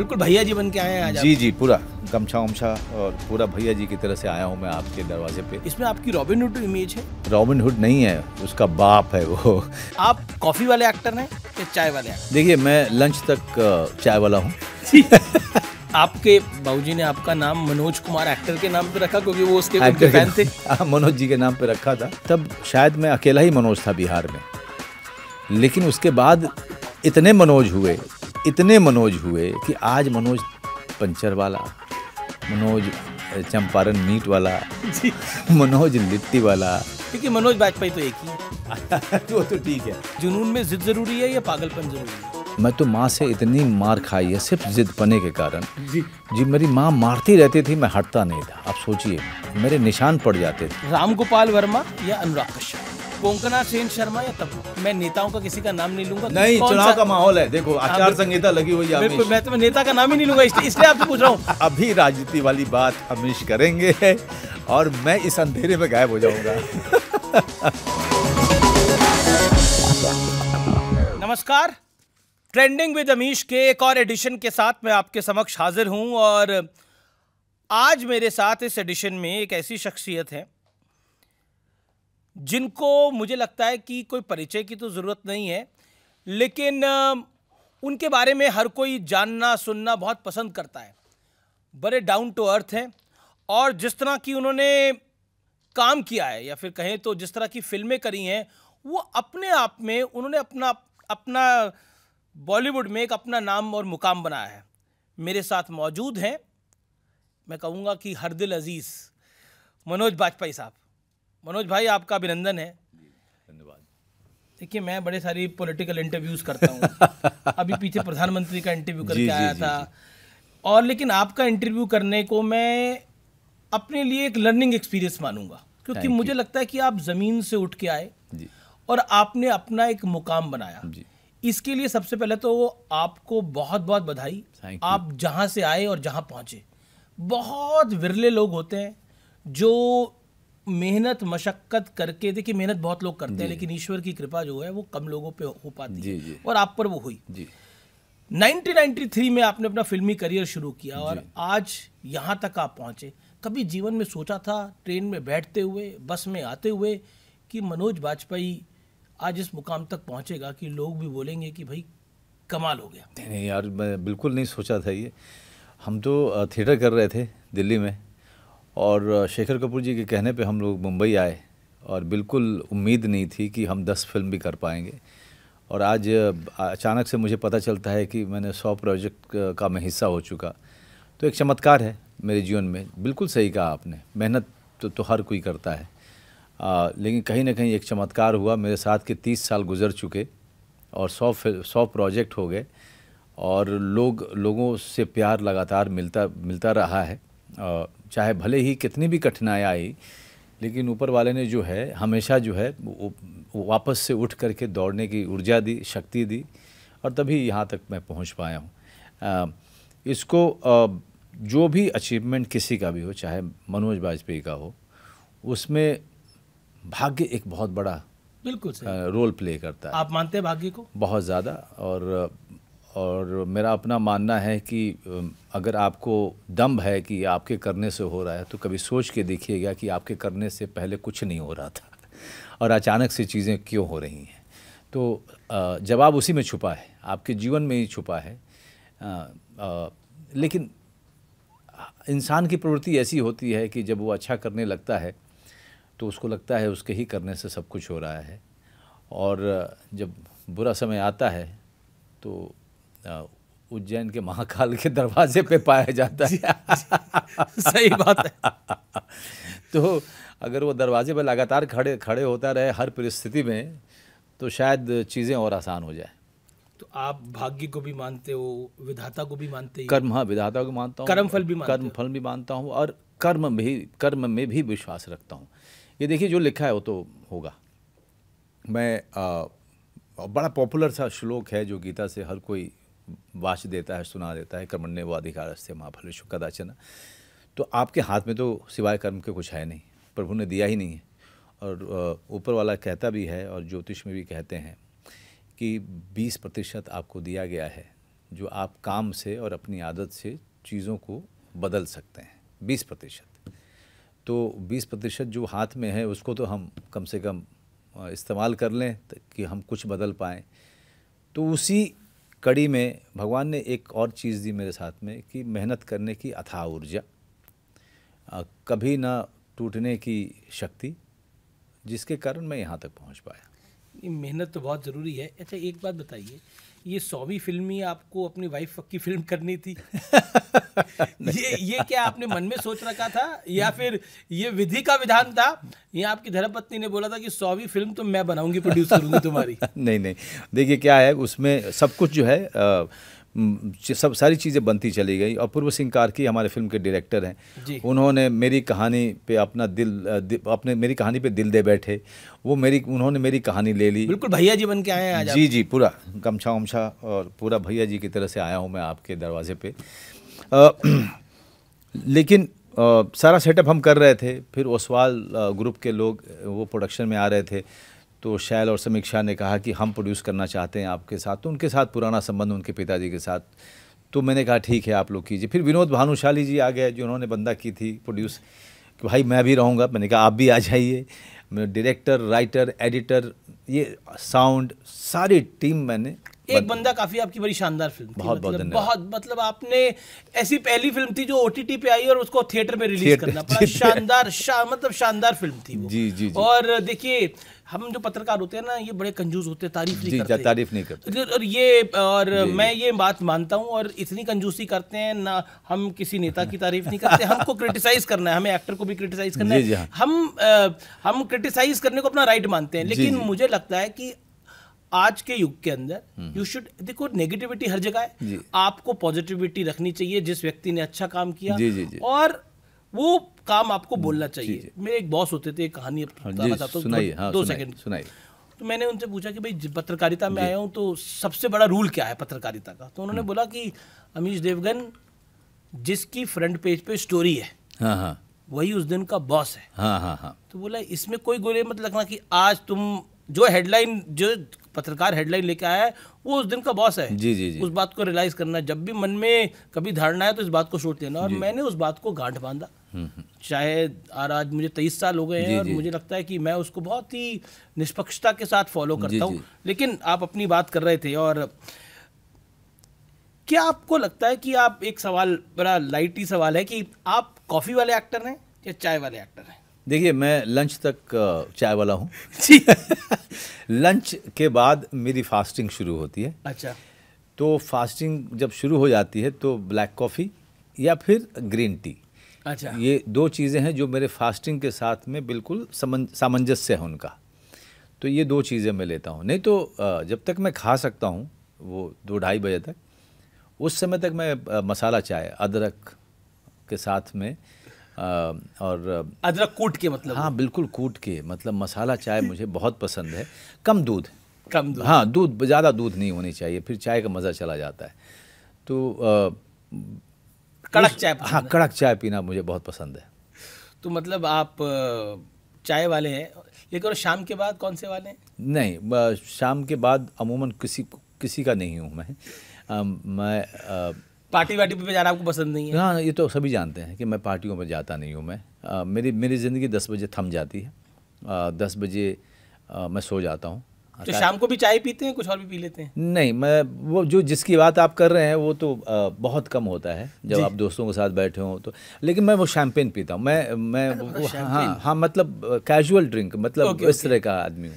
बिल्कुल भैया जी बन के आए हैं आज जी जी पूरा गमछा उमछा और पूरा भैया जी की तरह से आया हूँ मैं आपके दरवाजे पे इसमें आपकी रॉबिन हुड इमेज है रॉबिन हुड नहीं है उसका बाप है वो आप कॉफी वाले एक्टर हैं या चाय वाले देखिए मैं लंच तक चाय वाला हूँ आपके बाबूजी ने आपका नाम मनोज कुमार एक्टर के नाम पे रखा क्योंकि वो उसके फैन थे हाँ, मनोज जी के नाम पे रखा था तब शायद मैं अकेला ही मनोज था बिहार में लेकिन उसके बाद इतने मनोज हुए इतने मनोज हुए कि आज मनोज पंचर वाला मनोज चंपारण मीट वाला मनोज लिट्टी वाला क्योंकि मनोज वाजपेयी तो एक ही वो तो ठीक है जुनून में जिद जरूरी है या पागलपन जरूरी है मैं तो माँ से इतनी मार खाई है सिर्फ जिद पने के कारण जी जी मेरी माँ मारती रहती थी मैं हटता नहीं था आप सोचिए मेरे निशान पड़ जाते थे राम गोपाल वर्मा या अनुराग कश्यप कोंकणा सेन शर्मा या तब मैं नेताओं का किसी का नाम नहीं लूंगा नहीं चुनाव का माहौल है देखो हाँ, आचार संहिता लगी हुई है बिल्कुल मैं तो नेता का नाम ही नहीं लूंगा इसलिए आपसे पूछ रहा हूँ अभी राजनीति वाली बात अमीश करेंगे और मैं इस अंधेरे में गायब हो जाऊंगा नमस्कार ट्रेंडिंग विद अमीश के एक और एडिशन के साथ मैं आपके समक्ष हाजिर हूं और आज मेरे साथ इस एडिशन में एक ऐसी शख्सियत है जिनको मुझे लगता है कि कोई परिचय की तो ज़रूरत नहीं है लेकिन उनके बारे में हर कोई जानना सुनना बहुत पसंद करता है बड़े डाउन टू अर्थ हैं और जिस तरह की उन्होंने काम किया है या फिर कहें तो जिस तरह की फिल्में करी हैं वो अपने आप में उन्होंने अपना अपना बॉलीवुड में एक अपना नाम और मुकाम बनाया है मेरे साथ मौजूद हैं मैं कहूँगा कि हरदिल अज़ीज़ मनोज बाजपेयी साहब मनोज भाई आपका अभिनंदन है धन्यवाद देखिए मैं बड़े सारी पॉलिटिकल इंटरव्यूज करता हूँ अभी पीछे प्रधानमंत्री का इंटरव्यू करके आया जी, था जी। और लेकिन आपका इंटरव्यू करने को मैं अपने लिए एक लर्निंग एक्सपीरियंस मानूंगा क्योंकि मुझे लगता है कि आप ज़मीन से उठ के आए और आपने अपना एक मुकाम बनाया इसके लिए सबसे पहले तो आपको बहुत बहुत बधाई आप जहाँ से आए और जहाँ पहुँचे बहुत विरले लोग होते हैं जो मेहनत मशक्क़त करके देखिए मेहनत बहुत लोग करते हैं लेकिन ईश्वर की कृपा जो है वो कम लोगों पे हो पाती है और आप पर वो हुई जी 1993 में आपने अपना फिल्मी करियर शुरू किया और आज यहाँ तक आप पहुंचे कभी जीवन में सोचा था ट्रेन में बैठते हुए बस में आते हुए कि मनोज वाजपेयी आज इस मुकाम तक पहुंचेगा कि लोग भी बोलेंगे कि भाई कमाल हो गया नहीं यार मैं बिल्कुल नहीं सोचा था ये हम तो थिएटर कर रहे थे दिल्ली में और शेखर कपूर जी के कहने पे हम लोग मुंबई आए और बिल्कुल उम्मीद नहीं थी कि हम दस फिल्म भी कर पाएंगे और आज अचानक से मुझे पता चलता है कि मैंने सौ प्रोजेक्ट का मैं हिस्सा हो चुका तो एक चमत्कार है मेरे जीवन में बिल्कुल सही कहा आपने मेहनत तो, तो हर कोई करता है आ, लेकिन कहीं ना कहीं एक चमत्कार हुआ मेरे साथ के तीस साल गुजर चुके और सौ सौ प्रोजेक्ट हो गए और लोग लोगों से प्यार लगातार मिलता मिलता रहा है आ, चाहे भले ही कितनी भी कठिनाई आई लेकिन ऊपर वाले ने जो है हमेशा जो है वो वापस से उठ करके दौड़ने की ऊर्जा दी शक्ति दी और तभी यहाँ तक मैं पहुँच पाया हूँ इसको जो भी अचीवमेंट किसी का भी हो चाहे मनोज वाजपेयी का हो उसमें भाग्य एक बहुत बड़ा बिल्कुल रोल प्ले करता है आप मानते हैं भाग्य को बहुत ज़्यादा और और मेरा अपना मानना है कि अगर आपको दम्भ है कि आपके करने से हो रहा है तो कभी सोच के देखिएगा कि आपके करने से पहले कुछ नहीं हो रहा था और अचानक से चीज़ें क्यों हो रही हैं तो जवाब उसी में छुपा है आपके जीवन में ही छुपा है आ, आ, लेकिन इंसान की प्रवृत्ति ऐसी होती है कि जब वो अच्छा करने लगता है तो उसको लगता है उसके ही करने से सब कुछ हो रहा है और जब बुरा समय आता है तो उज्जैन के महाकाल के दरवाजे पे पाया जाता है सही बात है तो अगर वो दरवाजे पर लगातार खड़े खड़े होता रहे हर परिस्थिति में तो शायद चीज़ें और आसान हो जाए तो आप भाग्य को भी मानते हो विधाता को भी मानते हैं कर्म हाँ विधाता को मानता हूँ कर्म फल भी कर्म फल भी मानता हूँ और कर्म भी कर्म में भी विश्वास रखता हूँ ये देखिए जो लिखा है वो तो होगा मैं आ, बड़ा पॉपुलर सा श्लोक है जो गीता से हर कोई वाच देता है सुना देता है कर्मण्य वो अधिकार से माँ फलेशु कदाचन तो आपके हाथ में तो सिवाय कर्म के कुछ है नहीं प्रभु ने दिया ही नहीं है और ऊपर वाला कहता भी है और ज्योतिष में भी कहते हैं कि 20 प्रतिशत आपको दिया गया है जो आप काम से और अपनी आदत से चीज़ों को बदल सकते हैं 20 प्रतिशत तो 20 प्रतिशत जो हाथ में है उसको तो हम कम से कम इस्तेमाल कर लें कि हम कुछ बदल पाएँ तो उसी कड़ी में भगवान ने एक और चीज़ दी मेरे साथ में कि मेहनत करने की अथाह ऊर्जा कभी ना टूटने की शक्ति जिसके कारण मैं यहाँ तक पहुँच पाया मेहनत तो बहुत ज़रूरी है अच्छा एक बात बताइए ये सौवीं फिल्म ही आपको अपनी वाइफ की फिल्म करनी थी ये ये क्या आपने मन में सोच रखा था या फिर ये विधि का विधान था या आपकी धर्मपत्नी ने बोला था कि सौवीं फिल्म तो मैं बनाऊंगी प्रोड्यूस करूंगी तुम्हारी नहीं नहीं देखिए क्या है उसमें सब कुछ जो है आ, सब सारी चीज़ें बनती चली गई और पूर्व सिंह कार्की हमारे फिल्म के डायरेक्टर हैं उन्होंने मेरी कहानी पे अपना दिल दि, अपने मेरी कहानी पे दिल दे बैठे वो मेरी उन्होंने मेरी कहानी ले ली बिल्कुल भैया जी बन के आए हैं जी जी पूरा गमछा उमछा और पूरा भैया जी की तरह से आया हूँ मैं आपके दरवाजे पर लेकिन आ, सारा सेटअप हम कर रहे थे फिर ओसवाल ग्रुप के लोग वो प्रोडक्शन में आ रहे थे तो शैल और समीक्षा ने कहा कि हम प्रोड्यूस करना चाहते हैं आपके साथ तो उनके साथ पुराना संबंध उनके पिताजी के साथ तो मैंने कहा ठीक है आप लोग कीजिए फिर विनोद भानुशाली जी आ गए जो उन्होंने बंदा की थी प्रोड्यूस कि भाई मैं भी रहूँगा मैंने कहा आप भी आ जाइए डायरेक्टर राइटर एडिटर ये साउंड सारी टीम मैंने एक बंदा काफी आपकी बड़ी शानदार फिल्म बहुत थी, मतलब, बहुत मतलब आपने ऐसी पहली फिल्म थी जो ओटीटी पे आई और उसको थिएटर में रिलीज करना शानदार शा, मतलब शानदार फिल्म थी वो। जी जी, जी। और देखिए हम जो पत्रकार होते हैं ना ये बड़े कंजूस होते हैं तारीफ नहीं करते तारीफ नहीं करते और ये और मैं ये बात मानता हूँ और इतनी कंजूसी करते हैं ना हम किसी नेता की तारीफ नहीं करते हमको क्रिटिसाइज करना है हमें एक्टर को भी क्रिटिसाइज करना है हाँ। हम आ, हम क्रिटिसाइज करने को अपना राइट मानते हैं लेकिन मुझे लगता है कि आज के युग के अंदर यू हम्म। शुड देखो नेगेटिविटी हर जगह है आपको पॉजिटिविटी रखनी चाहिए जिस व्यक्ति ने अच्छा काम किया और वो काम आपको हम्म, बोलना चाहिए मेरे एक बॉस होते थे कहानी हाँ दो हाँ, सेकंड सुनाइए तो मैंने उनसे पूछा कि भाई पत्रकारिता में आया हूँ तो सबसे बड़ा रूल क्या है पत्रकारिता का तो उन्होंने हम्म। बोला कि अमीश देवगन जिसकी फ्रंट पेज पे स्टोरी है हाँ, हाँ वही उस दिन का बॉस है हाँ तो बोला इसमें कोई गोले मत लगना कि आज तुम जो हेडलाइन जो पत्रकार हेडलाइन लेके आया है वो उस दिन का बॉस है जी जी जी उस बात को रियलाइज करना जब भी मन में कभी धारणा है तो इस बात को छोड़ देना और मैंने उस बात को गांठ बांधा शायद आर आज मुझे तेईस साल हो गए हैं और मुझे लगता है कि मैं उसको बहुत ही निष्पक्षता के साथ फॉलो करता हूँ लेकिन आप अपनी बात कर रहे थे और क्या आपको लगता है कि आप एक सवाल बड़ा लाइट ही सवाल है कि आप कॉफ़ी वाले एक्टर हैं या चाय वाले एक्टर हैं देखिए मैं लंच तक चाय वाला हूँ जी लंच के बाद मेरी फास्टिंग शुरू होती है अच्छा तो फास्टिंग जब शुरू हो जाती है तो ब्लैक कॉफ़ी या फिर ग्रीन टी अच्छा ये दो चीज़ें हैं जो मेरे फास्टिंग के साथ में बिल्कुल सामंजस्य है उनका तो ये दो चीज़ें मैं लेता हूँ नहीं तो जब तक मैं खा सकता हूँ वो दो ढाई बजे तक उस समय तक मैं मसाला चाय अदरक के साथ में और अदरक कूट के मतलब हाँ बिल्कुल कूट के मतलब मसाला चाय मुझे बहुत पसंद है कम दूध कम दूध हाँ दूध ज़्यादा दूध नहीं होनी चाहिए फिर चाय का मज़ा चला जाता है तो आ, कड़क चाय हाँ कड़क चाय पीना मुझे बहुत पसंद है तो मतलब आप चाय वाले हैं लेकिन और शाम के बाद कौन से वाले हैं नहीं शाम के बाद अमूमन किसी किसी का नहीं हूँ मैं आ, मैं आ, पार्टी वार्टी पे जाना आपको पसंद नहीं है हाँ ये तो सभी जानते हैं कि मैं पार्टियों पर जाता नहीं हूँ मैं आ, मेरी मेरी ज़िंदगी दस बजे थम जाती है आ, दस बजे आ, मैं सो जाता हूँ तो शाम को भी चाय पीते हैं कुछ और भी पी लेते हैं नहीं मैं वो जो जिसकी बात आप कर रहे हैं वो तो बहुत कम होता है जब आप दोस्तों के साथ बैठे हों तो लेकिन मैं वो शैम्पेन पीता हूँ मैं मैं वो, हाँ हाँ मतलब कैजुअल ड्रिंक मतलब इस तरह का आदमी हूँ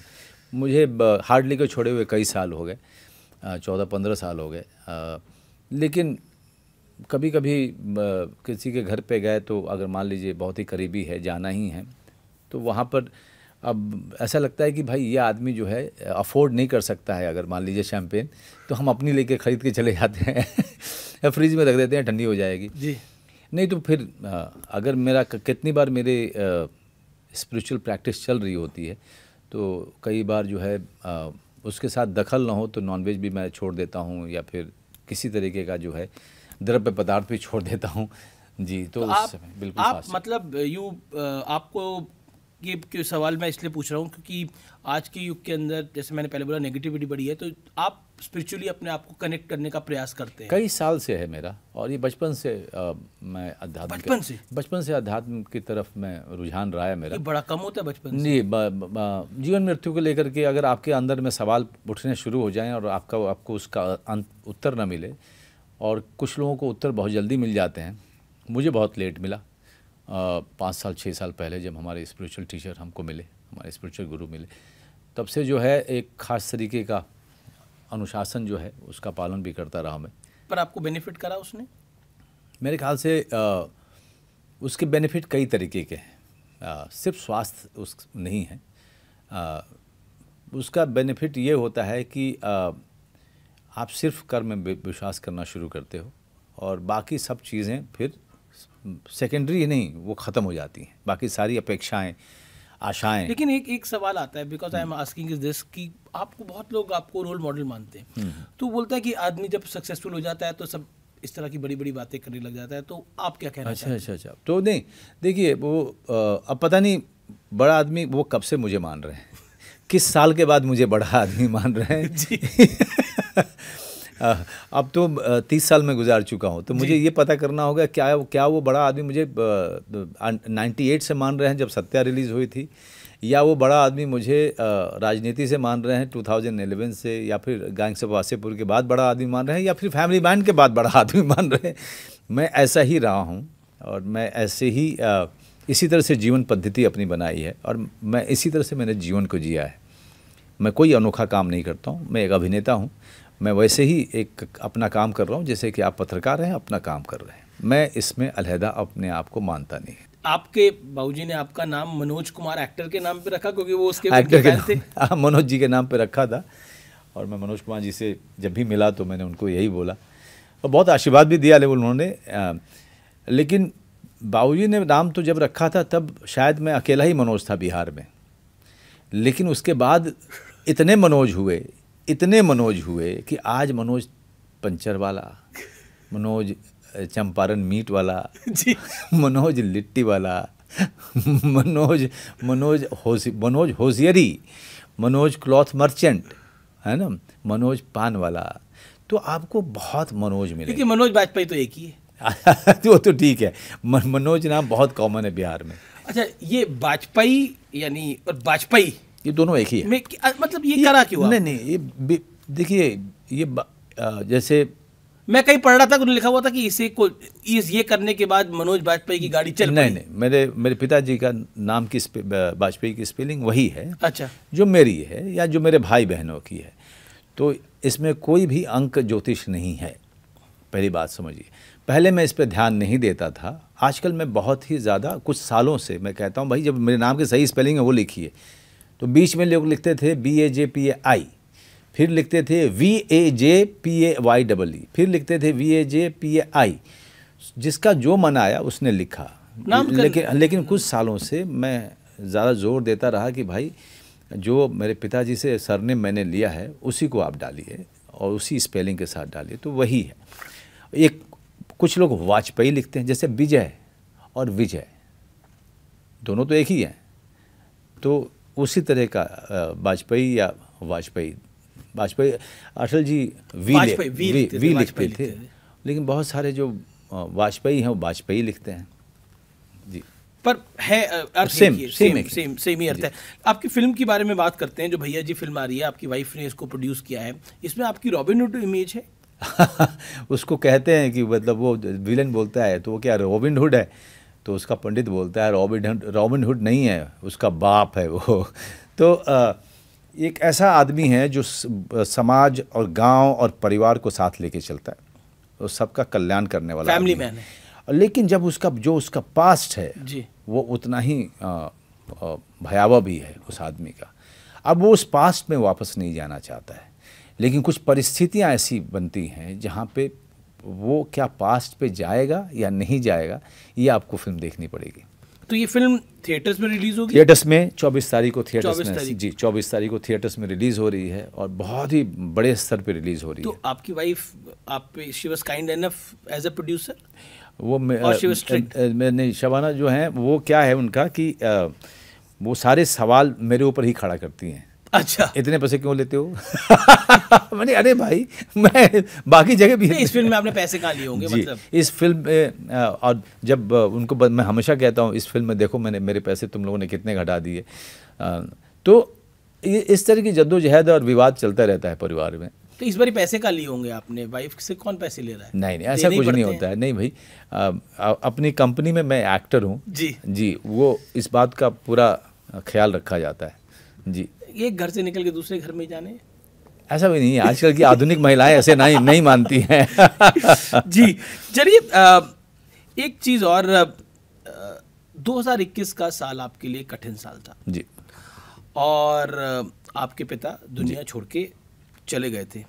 मुझे हार्डली को छोड़े हुए कई साल हो गए चौदह पंद्रह साल हो गए लेकिन कभी कभी किसी के घर पे गए तो अगर मान लीजिए बहुत ही करीबी है जाना ही है तो वहाँ पर अब ऐसा लगता है कि भाई ये आदमी जो है अफोर्ड नहीं कर सकता है अगर मान लीजिए शैम्पेन तो हम अपनी लेके ख़रीद के चले जाते हैं या फ्रिज में रख देते हैं ठंडी हो जाएगी जी नहीं तो फिर अगर मेरा कितनी बार मेरे स्पिरिचुअल प्रैक्टिस चल रही होती है तो कई बार जो है आ, उसके साथ दखल ना हो तो नॉनवेज भी मैं छोड़ देता हूँ या फिर किसी तरीके का जो है द्रव्य पदार्थ भी छोड़ देता हूँ जी तो, तो आप, उस समय बिल्कुल आप मतलब यू आपको ये सवाल मैं इसलिए पूछ रहा हूँ क्योंकि आज के युग के अंदर जैसे मैंने पहले बोला नेगेटिविटी बढ़ी है तो आप स्पिरिचुअली अपने आप को कनेक्ट करने का प्रयास करते हैं कई साल से है मेरा और ये बचपन से आ, मैं अध्यात्म बचपन से बचपन से अध्यात्म की तरफ मैं रुझान रहा है मेरा बड़ा कम होता है बचपन जी जीवन मृत्यु को लेकर के अगर आपके अंदर में सवाल उठने शुरू हो जाए और आपका आपको उसका उत्तर ना मिले और कुछ लोगों को उत्तर बहुत जल्दी मिल जाते हैं मुझे बहुत लेट मिला पाँच साल छः साल पहले जब हमारे स्पिरिचुअल टीचर हमको मिले हमारे स्पिरिचुअल गुरु मिले तब से जो है एक खास तरीके का अनुशासन जो है उसका पालन भी करता रहा मैं पर आपको बेनिफिट करा उसने मेरे ख्याल से आ, उसके बेनिफिट कई तरीके के हैं सिर्फ स्वास्थ्य उस नहीं है आ, उसका बेनिफिट ये होता है कि आ, आप सिर्फ कर्म में विश्वास करना शुरू करते हो और बाकी सब चीज़ें फिर सेकेंडरी नहीं वो ख़त्म हो जाती हैं बाकी सारी अपेक्षाएं आशाएं लेकिन एक एक सवाल आता है because I am asking is this कि आपको बहुत लोग आपको रोल मॉडल मानते हैं हम्म। तो बोलता है कि आदमी जब सक्सेसफुल हो जाता है तो सब इस तरह की बड़ी बड़ी बातें करने लग जाता है तो आप क्या कहना अच्छा अच्छा अच्छा तो नहीं देखिए वो अब पता नहीं बड़ा आदमी वो कब से मुझे मान रहे हैं किस साल के बाद मुझे बड़ा आदमी मान रहे हैं जी अब तो तीस साल में गुजार चुका हूँ तो मुझे ये पता करना होगा क्या क्या वो बड़ा आदमी मुझे नाइन्टी एट से मान रहे हैं जब सत्या रिलीज़ हुई थी या वो बड़ा आदमी मुझे राजनीति से मान रहे हैं टू थाउजेंड एलेवन से या फिर गैंग्स ऑफ वासेपुर के बाद बड़ा आदमी मान रहे हैं या फिर फैमिली मैन के बाद बड़ा आदमी मान रहे हैं मैं ऐसा ही रहा हूँ और मैं ऐसे ही इसी तरह से जीवन पद्धति अपनी बनाई है और मैं इसी तरह से मैंने जीवन को जिया है मैं कोई अनोखा काम नहीं करता हूँ मैं एक अभिनेता हूँ मैं वैसे ही एक अपना काम कर रहा हूँ जैसे कि आप पत्रकार हैं अपना काम कर रहे हैं मैं इसमें अलहदा अपने आप को मानता नहीं आपके बाबूजी ने आपका नाम मनोज कुमार एक्टर के नाम पे रखा क्योंकि वो उसके एक्टर के थे हाँ मनोज जी के नाम पे रखा था और मैं मनोज कुमार जी से जब भी मिला तो मैंने उनको यही बोला और बहुत आशीर्वाद भी दिया लेकिन उन्होंने लेकिन बाबूजी ने नाम तो जब रखा था तब शायद मैं अकेला ही मनोज था बिहार में लेकिन उसके बाद इतने मनोज हुए इतने मनोज हुए कि आज मनोज पंचर वाला मनोज चंपारण मीट वाला जी मनोज लिट्टी वाला मनोज मनोज होश Manoj hosiery Manoj cloth merchant है ना मनोज पान वाला तो आपको बहुत मनोज मिले क्योंकि मनोज वाजपेयी तो एक ही है वो तो ठीक है मनोज नाम बहुत कॉमन है बिहार में अच्छा ये वाजपेयी यानी और वाजपेयी ये दोनों एक ही है मतलब ये, ये करा क्यों नहीं नहीं ये देखिए ये जैसे मैं कहीं पढ़ रहा था लिखा हुआ था कि इसे को इस ये करने के बाद मनोज वाजपेयी की गाड़ी चल नहीं नहीं मेरे मेरे पिताजी का नाम की वाजपेयी की स्पेलिंग वही है अच्छा जो मेरी है या जो मेरे भाई बहनों की है तो इसमें कोई भी अंक ज्योतिष नहीं है पहली बात समझिए पहले मैं इस पर ध्यान नहीं देता था आजकल मैं बहुत ही ज़्यादा कुछ सालों से मैं कहता हूँ भाई जब मेरे नाम की सही स्पेलिंग है वो लिखिए तो बीच में लोग लिखते थे बी ए जे पी ए आई फिर लिखते थे V A J P A Y double E फिर लिखते थे वी ए जे पी ए आई जिसका जो मन आया उसने लिखा नाम लेकिन कर... लेकिन कुछ सालों से मैं ज़्यादा जोर देता रहा कि भाई जो मेरे पिताजी से सरने मैंने लिया है उसी को आप डालिए और उसी स्पेलिंग के साथ डालिए तो वही है एक कुछ लोग वाजपेयी लिखते हैं जैसे विजय और विजय दोनों तो एक ही हैं तो उसी तरह का वाजपेयी या Vajpayee Vajpayee Atal ji V V, V, V लिखते थे लेकिन बहुत सारे जो वाजपेयी हैं वो वाजपेयी लिखते हैं जी पर है अर्थ सेम सेम सेम सेम ही अर्थ है आपकी फिल्म के बारे में बात करते हैं जो भैया जी फिल्म आ रही है आपकी वाइफ ने इसको प्रोड्यूस किया है इसमें आपकी रॉबिन हुड इमेज है उसको कहते हैं कि मतलब वो विलन बोलता है तो वो क्या रॉबिन हुड है तो उसका पंडित बोलता है रॉबिन रॉबिनहुड नहीं है उसका बाप है वो तो एक ऐसा आदमी है जो समाज और गांव और परिवार को साथ लेके चलता है और सबका कल्याण करने वाला फैमिली मैन है लेकिन जब उसका जो उसका पास्ट है जी। वो उतना ही भयावह भी है उस आदमी का अब वो उस पास्ट में वापस नहीं जाना चाहता है लेकिन कुछ परिस्थितियाँ ऐसी बनती हैं जहाँ पे वो क्या पास्ट पे जाएगा या नहीं जाएगा ये आपको फिल्म देखनी पड़ेगी तो ये फिल्म थिएटर्स में रिलीज होगी थिएटर्स में 24 तारीख को थिएटर्स में जी 24 तारीख को थिएटर्स में रिलीज हो रही है और बहुत ही बड़े स्तर पे रिलीज हो रही तो है तो आपकी वाइफ आप पे she was kind enough as a producer वो मैं नहीं शबाना जो हैं वो क्या है उनका कि आ, वो सारे सवाल मेरे ऊपर ही खड़ा करती हैं अच्छा इतने पैसे क्यों लेते हो मैंने अरे भाई मैं बाकी जगह भी इस फिल्म में आपने पैसे कहाँ लिए होंगे मतलब इस फिल्म में और जब उनको मैं हमेशा कहता हूँ इस फिल्म में देखो मैंने मेरे पैसे तुम लोगों ने कितने घटा दिए तो इस तरह की जद्दोजहद और विवाद चलता रहता है परिवार में तो इस बार पैसे का लिए होंगे आपने वाइफ से कौन पैसे ले रहा है नहीं नहीं ऐसा कुछ नहीं होता है नहीं भाई अपनी कंपनी में मैं एक्टर हूँ जी जी वो इस बात का पूरा ख्याल रखा जाता है जी एक घर से निकल के दूसरे घर में जाने ऐसा भी नहीं आजकल की आधुनिक महिलाएं ऐसे नहीं नहीं मानती हैं जी चलिए एक चीज़ और 2021 का साल आपके लिए कठिन साल था जी और आपके पिता दुनिया छोड़ के चले गए थे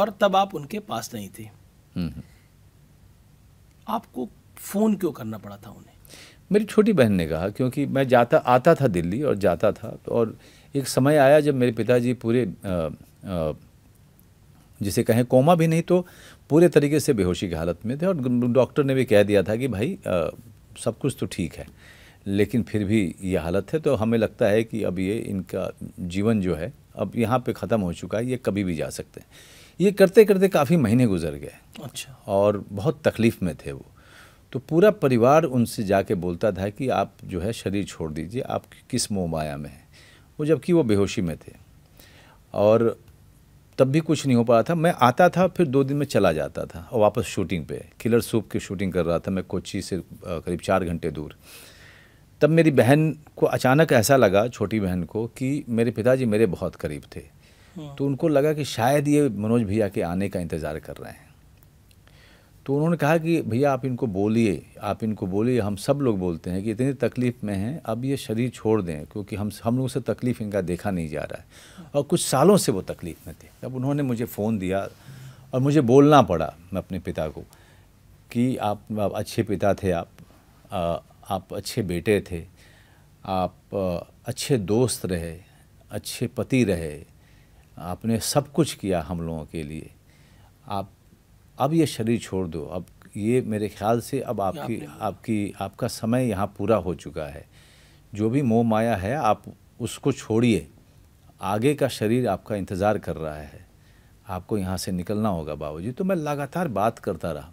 और तब आप उनके पास नहीं थे हम्म, हम्म। आपको फ़ोन क्यों करना पड़ा था उन्हें मेरी छोटी बहन ने कहा क्योंकि मैं जाता आता था दिल्ली और जाता था और एक समय आया जब मेरे पिताजी पूरे आ, आ, जिसे कहें कोमा भी नहीं तो पूरे तरीके से बेहोशी की हालत में थे और डॉक्टर ने भी कह दिया था कि भाई आ, सब कुछ तो ठीक है लेकिन फिर भी ये हालत है तो हमें लगता है कि अब ये इनका जीवन जो है अब यहाँ पे ख़त्म हो चुका है ये कभी भी जा सकते हैं ये करते करते काफ़ी महीने गुजर गए अच्छा और बहुत तकलीफ़ में थे वो तो पूरा परिवार उनसे जाके बोलता था कि आप जो है शरीर छोड़ दीजिए आप किस मोह माया में हैं वो जबकि वो बेहोशी में थे और तब भी कुछ नहीं हो पा रहा था मैं आता था फिर दो दिन में चला जाता था और वापस शूटिंग पे किलर सूप की शूटिंग कर रहा था मैं कोची से करीब चार घंटे दूर तब मेरी बहन को अचानक ऐसा लगा छोटी बहन को कि मेरे पिताजी मेरे बहुत करीब थे हाँ। तो उनको लगा कि शायद ये मनोज भैया के आने का इंतज़ार कर रहे हैं तो उन्होंने कहा कि भैया आप इनको बोलिए आप इनको बोलिए हम सब लोग बोलते हैं कि इतनी तकलीफ़ में हैं अब ये शरीर छोड़ दें क्योंकि हम हम लोगों से तकलीफ़ इनका देखा नहीं जा रहा है और कुछ सालों से वो तकलीफ़ में थे तब उन्होंने मुझे फ़ोन दिया और मुझे बोलना पड़ा मैं अपने पिता को कि आप, आप अच्छे पिता थे आप आ, आप अच्छे बेटे थे आप आ, अच्छे दोस्त रहे अच्छे पति रहे आपने सब कुछ किया हम लोगों के लिए आप अब ये शरीर छोड़ दो अब ये मेरे ख्याल से अब आपकी आपकी आपका समय यहाँ पूरा हो चुका है जो भी मोह माया है आप उसको छोड़िए आगे का शरीर आपका इंतज़ार कर रहा है आपको यहाँ से निकलना होगा बाबू जी तो मैं लगातार बात करता रहा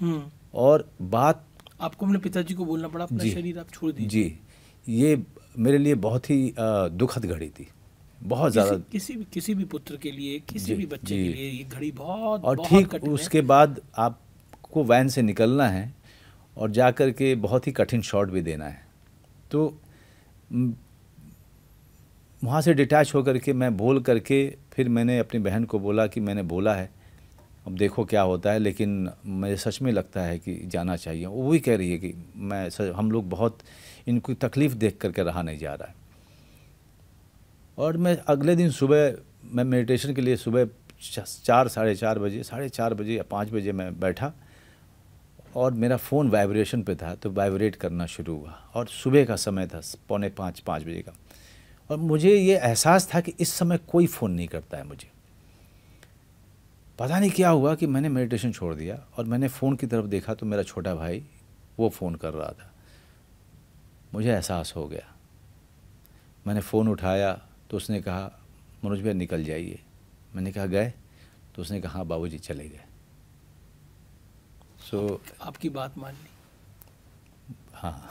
हम्म। और बात आपको अपने पिताजी को बोलना पड़ा अपना शरीर आप छोड़ दीजिए जी ये मेरे लिए बहुत ही दुखद घड़ी थी बहुत ज़्यादा किसी भी किसी भी पुत्र के लिए किसी भी बच्चे के लिए ये घड़ी बहुत और ठीक उसके बाद आपको वैन से निकलना है और जा कर के बहुत ही कठिन शॉट भी देना है तो वहाँ से डिटैच होकर के मैं बोल करके फिर मैंने अपनी बहन को बोला कि मैंने बोला है अब देखो क्या होता है लेकिन मुझे सच में लगता है कि जाना चाहिए वो भी कह रही है कि मैं सच, हम लोग बहुत इनको तकलीफ़ देख करके रहा नहीं जा रहा है और मैं अगले दिन सुबह मैं मेडिटेशन के लिए सुबह चार साढ़े चार बजे साढ़े चार बजे या पाँच बजे मैं बैठा और मेरा फ़ोन वाइब्रेशन पे था तो वाइब्रेट करना शुरू हुआ और सुबह का समय था पौने पाँच पाँच बजे का और मुझे ये एहसास था कि इस समय कोई फ़ोन नहीं करता है मुझे पता नहीं क्या हुआ कि मैंने मेडिटेशन छोड़ दिया और मैंने फ़ोन की तरफ देखा तो मेरा छोटा भाई वो फ़ोन कर रहा था मुझे एहसास हो गया मैंने फ़ोन उठाया तो उसने कहा मनोज भैया निकल जाइए मैंने कहा गए तो उसने कहा हाँ बाबू चले गए सो so, आप, आपकी बात मान ली हाँ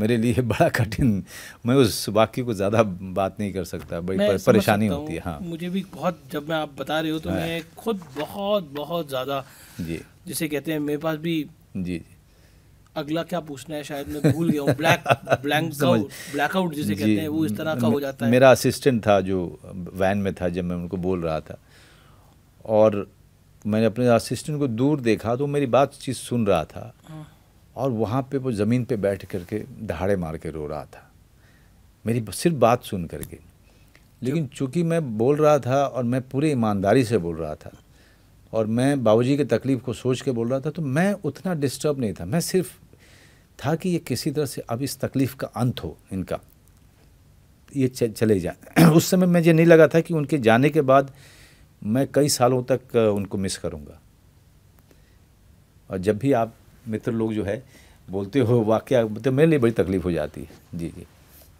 मेरे लिए बड़ा कठिन मैं उस वाक्य को ज़्यादा बात नहीं कर सकता बड़ी पर, परेशानी होती है हाँ मुझे भी बहुत जब मैं आप बता रहे हो तो हाँ। मैं खुद बहुत बहुत ज़्यादा जी जिसे कहते हैं मेरे पास भी जी जी अगला क्या पूछना है शायद मैं भूल गया ब्लैक ब्लैंक ब्लैकआउट जिसे कहते हैं वो इस तरह का हो जाता है मेरा असिस्टेंट था जो वैन में था जब मैं उनको बोल रहा था और मैंने अपने असिस्टेंट को दूर देखा तो मेरी बात चीज़ सुन रहा था हाँ। और वहाँ पे वो ज़मीन पे बैठ करके दहाड़े मार के रो रहा था मेरी सिर्फ बात सुन करके लेकिन चूंकि मैं बोल रहा था और मैं पूरी ईमानदारी से बोल रहा था और मैं बाबूजी के तकलीफ़ को सोच के बोल रहा था तो मैं उतना डिस्टर्ब नहीं था मैं सिर्फ था कि ये किसी तरह से अब इस तकलीफ़ का अंत हो इनका ये चले जाए उस समय मुझे नहीं लगा था कि उनके जाने के बाद मैं कई सालों तक उनको मिस करूँगा और जब भी आप मित्र लोग जो है बोलते हो वाक्य तो मेरे लिए बड़ी तकलीफ़ हो जाती है जी जी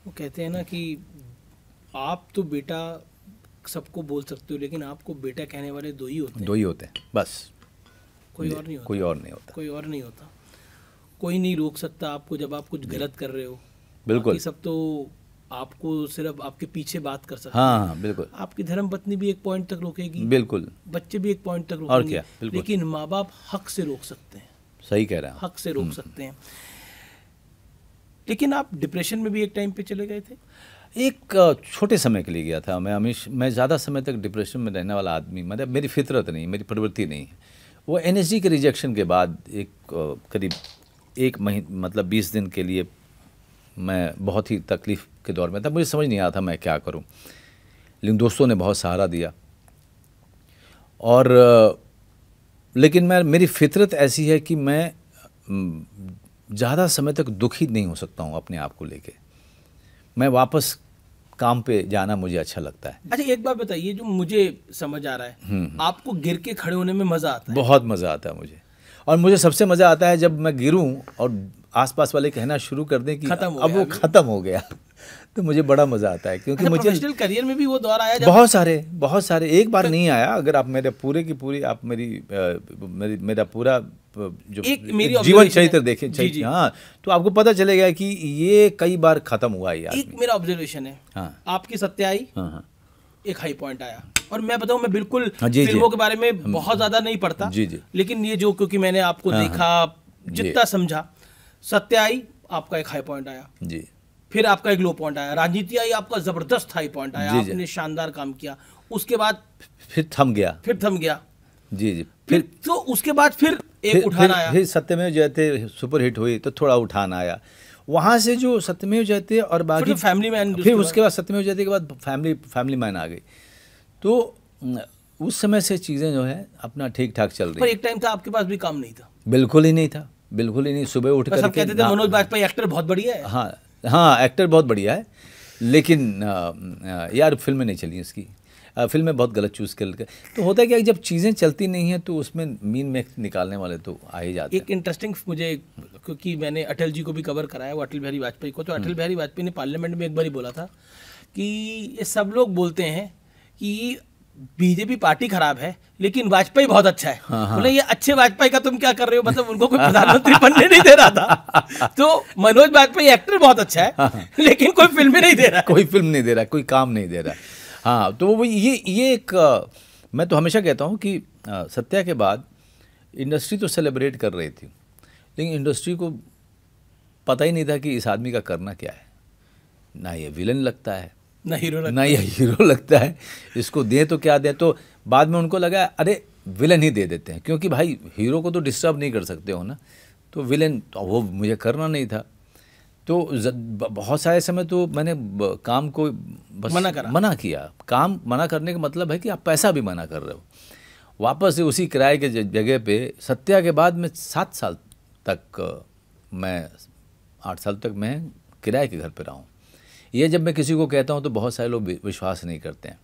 वो कहते हैं ना कि आप तो बेटा सबको बोल सकते हो लेकिन आपको बेटा कहने वाले दो ही होते हैं दो ही होते हैं बस कोई और नहीं होता कोई और नहीं होता कोई और नहीं होता कोई नहीं रोक सकता आपको जब आप कुछ गलत कर रहे हो बिल्कुल सब तो आपको सिर्फ आपके पीछे बात कर सकते हाँ, हाँ, बिल्कुल आपकी धर्म पत्नी भी एक पॉइंट तक रोकेगी बिल्कुल बच्चे भी एक पॉइंट तक रोकेंगे और क्या लेकिन माँ बाप हक से रोक सकते हैं सही कह रहे हैं हक से रोक हम्म। सकते हैं लेकिन आप डिप्रेशन में भी एक टाइम पे चले गए थे एक छोटे समय के लिए गया था मैं हमेश मैं ज़्यादा समय तक डिप्रेशन में रहने वाला आदमी मतलब मेरी फितरत नहीं मेरी प्रवृत्ति नहीं वो एन के रिजेक्शन के बाद एक करीब एक मही मतलब बीस दिन के लिए मैं बहुत ही तकलीफ़ के दौर में था मुझे समझ नहीं आता मैं क्या करूं लेकिन दोस्तों ने बहुत सहारा दिया और लेकिन मैं मेरी फितरत ऐसी है कि मैं ज़्यादा समय तक दुखी नहीं हो सकता हूँ अपने आप को लेके मैं वापस काम पे जाना मुझे अच्छा लगता है अच्छा एक बात बताइए जो मुझे समझ आ रहा है हम्म, हम्म। आपको गिर के खड़े होने में मज़ा आता है बहुत मज़ा आता है मुझे और मुझे सबसे मज़ा आता है जब मैं गिरूं और आसपास वाले कहना शुरू कर दें कि अब वो ख़त्म हो गया तो मुझे बड़ा मज़ा आता है क्योंकि अच्छा, मुझे करियर में भी वो दौर आया बहुत सारे बहुत सारे एक बार तो- नहीं आया अगर आप मेरे पूरे की पूरी आप मेरी मेरा पूरा जो एक मेरी जीवन चरित्र देखें जी हाँ तो आपको पता चलेगा कि ये कई बार ख़त्म हुआ है एक मेरा ऑब्जर्वेशन है हाँ आपकी सत्या आई हाँ, हाँ एक हाई पॉइंट आया और मैं बताऊँ मैं बिल्कुल हाँ, फिल्मों के बारे में बहुत ज्यादा नहीं पढ़ता जी जी लेकिन ये जो क्योंकि मैंने आपको हाँ, देखा हाँ। जितना समझा सत्य आई आपका एक हाई पॉइंट आया जी फिर आपका एक लो पॉइंट आया राजनीति आई आपका जबरदस्त हाई पॉइंट आया आपने शानदार काम किया उसके बाद फिर थम गया फिर थम गया जी जी फिर तो उसके बाद फिर एक फिर, उठान फिर, आया फिर सत्यमेव जयते सुपर हिट हुई तो थोड़ा उठान आया वहां से जो सत्यमेव जयते और बाकी फैमिली मैन फिर उसके बाद सत्यमेव जयते के बाद फैमिली फैमिली मैन आ गई तो उस समय से चीज़ें जो है अपना ठीक ठाक चल रही पर एक टाइम था आपके पास भी काम नहीं था बिल्कुल ही नहीं था बिल्कुल ही नहीं सुबह उठ कर कहते थे मनोज वाजपेयी एक्टर बहुत बढ़िया है हाँ हाँ एक्टर बहुत बढ़िया है लेकिन यार फिल्में नहीं चली उसकी फिल्में बहुत गलत चूज़ कर तो होता है क्या जब चीज़ें चलती नहीं हैं तो उसमें मीन में निकालने वाले तो आ ही जाते एक इंटरेस्टिंग मुझे क्योंकि मैंने अटल जी को भी कवर कराया वो अटल बिहारी वाजपेयी को तो हम्म। अटल बिहारी वाजपेयी ने पार्लियामेंट में एक बार ही बोला था कि ये सब लोग बोलते हैं कि बीजेपी पार्टी खराब है लेकिन वाजपेयी बहुत अच्छा है हाँ, हाँ। बोले हाँ, ये अच्छे वाजपेयी का तुम क्या कर रहे हो मतलब उनको कोई प्रधानमंत्री बनने नहीं दे रहा था तो मनोज वाजपेयी एक्टर बहुत अच्छा है हाँ. हाँ। लेकिन कोई फिल्म ही नहीं दे रहा कोई फिल्म नहीं दे रहा कोई काम नहीं दे रहा हाँ तो वो ये ये एक मैं तो हमेशा कहता हूँ कि सत्या के बाद इंडस्ट्री तो सेलिब्रेट कर रही थी लेकिन इंडस्ट्री को पता ही नहीं था कि इस आदमी का करना क्या है ना ये विलन लगता है ना हीरो लगता ना हीरो लगता है इसको दें तो क्या दें तो बाद में उनको लगा अरे विलन ही दे देते हैं क्योंकि भाई हीरो को तो डिस्टर्ब नहीं कर सकते हो ना तो विलन तो वो मुझे करना नहीं था तो बहुत सारे समय तो मैंने काम को बस मना करा मना किया काम मना करने का मतलब है कि आप पैसा भी मना कर रहे हो वापस से उसी किराए के जगह पे सत्या के बाद में सात साल तक मैं आठ साल तक मैं किराए के घर पे रहा हूँ ये जब मैं किसी को कहता हूँ तो बहुत सारे लोग विश्वास नहीं करते हैं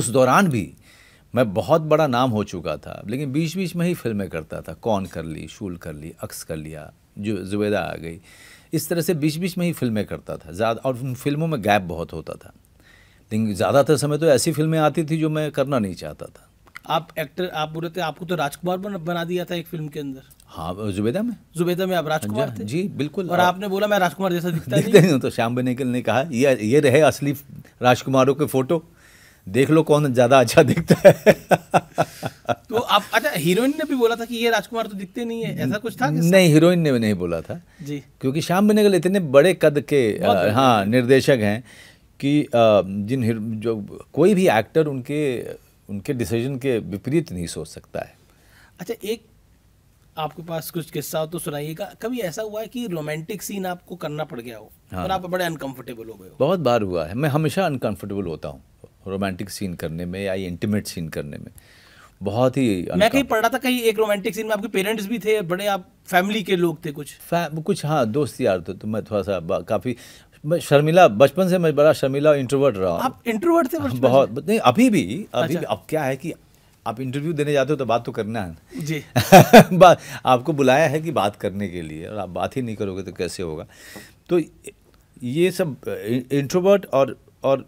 उस दौरान भी मैं बहुत बड़ा नाम हो चुका था लेकिन बीच बीच में ही फिल्में करता था कौन कर ली शूल कर ली अक्स कर लिया जो जुबैदा आ गई इस तरह से बीच बीच में ही फिल्में करता था ज़्यादा और उन फिल्मों में गैप बहुत होता था लेकिन ज़्यादातर समय तो ऐसी फिल्में आती थी जो मैं करना नहीं चाहता था आप एक्टर आप बोले थे आपको तो राजकुमार बना दिया था एक फिल्म के अंदर हाँ जुबेदा में जुबेदा में आप राजकुमार हाँ थे जी बिल्कुल और आप, आपने बोला मैं राजकुमार जैसा दिखता दिखते नहीं तो श्याम बेनेकल ने कहा ये ये रहे असली राजकुमारों के फोटो देख लो कौन ज़्यादा अच्छा दिखता है तो आप अच्छा हीरोइन ने भी बोला था कि ये राजकुमार तो दिखते नहीं है ऐसा कुछ था नहीं हीरोइन ने भी नहीं बोला था जी क्योंकि श्याम बनेगल इतने बड़े कद के हाँ निर्देशक हैं कि जिन जो कोई भी एक्टर उनके उनके डिसीजन के विपरीत नहीं सोच सकता है अच्छा एक आपके पास कुछ किस्सा हो तो सुनाइएगा कभी ऐसा हुआ है कि रोमांटिक सीन आपको करना पड़ गया हो हाँ। और आप बड़े अनकंफर्टेबल हो गए हो बहुत बार हुआ है मैं हमेशा अनकंफर्टेबल होता हूँ रोमांटिक सीन करने में या इंटीमेट सीन करने में बहुत ही मैं कहीं पढ़ रहा था कहीं एक रोमांटिक सीन में आपके पेरेंट्स भी थे बड़े आप फैमिली के लोग थे कुछ कुछ हाँ दोस्त यार तो, तो मैं थोड़ा सा काफ़ी शर्मिला बचपन से मैं बड़ा शर्मिला इंट्रोवर्ट रहा आप इंट्रोवर्ट थे बहुत नहीं अभी भी अभी अच्छा। अब क्या है कि आप इंटरव्यू देने जाते हो तो बात तो करना है जी बात आपको बुलाया है कि बात करने के लिए और आप बात ही नहीं करोगे तो कैसे होगा तो ये सब इंट्रोवर्ट और और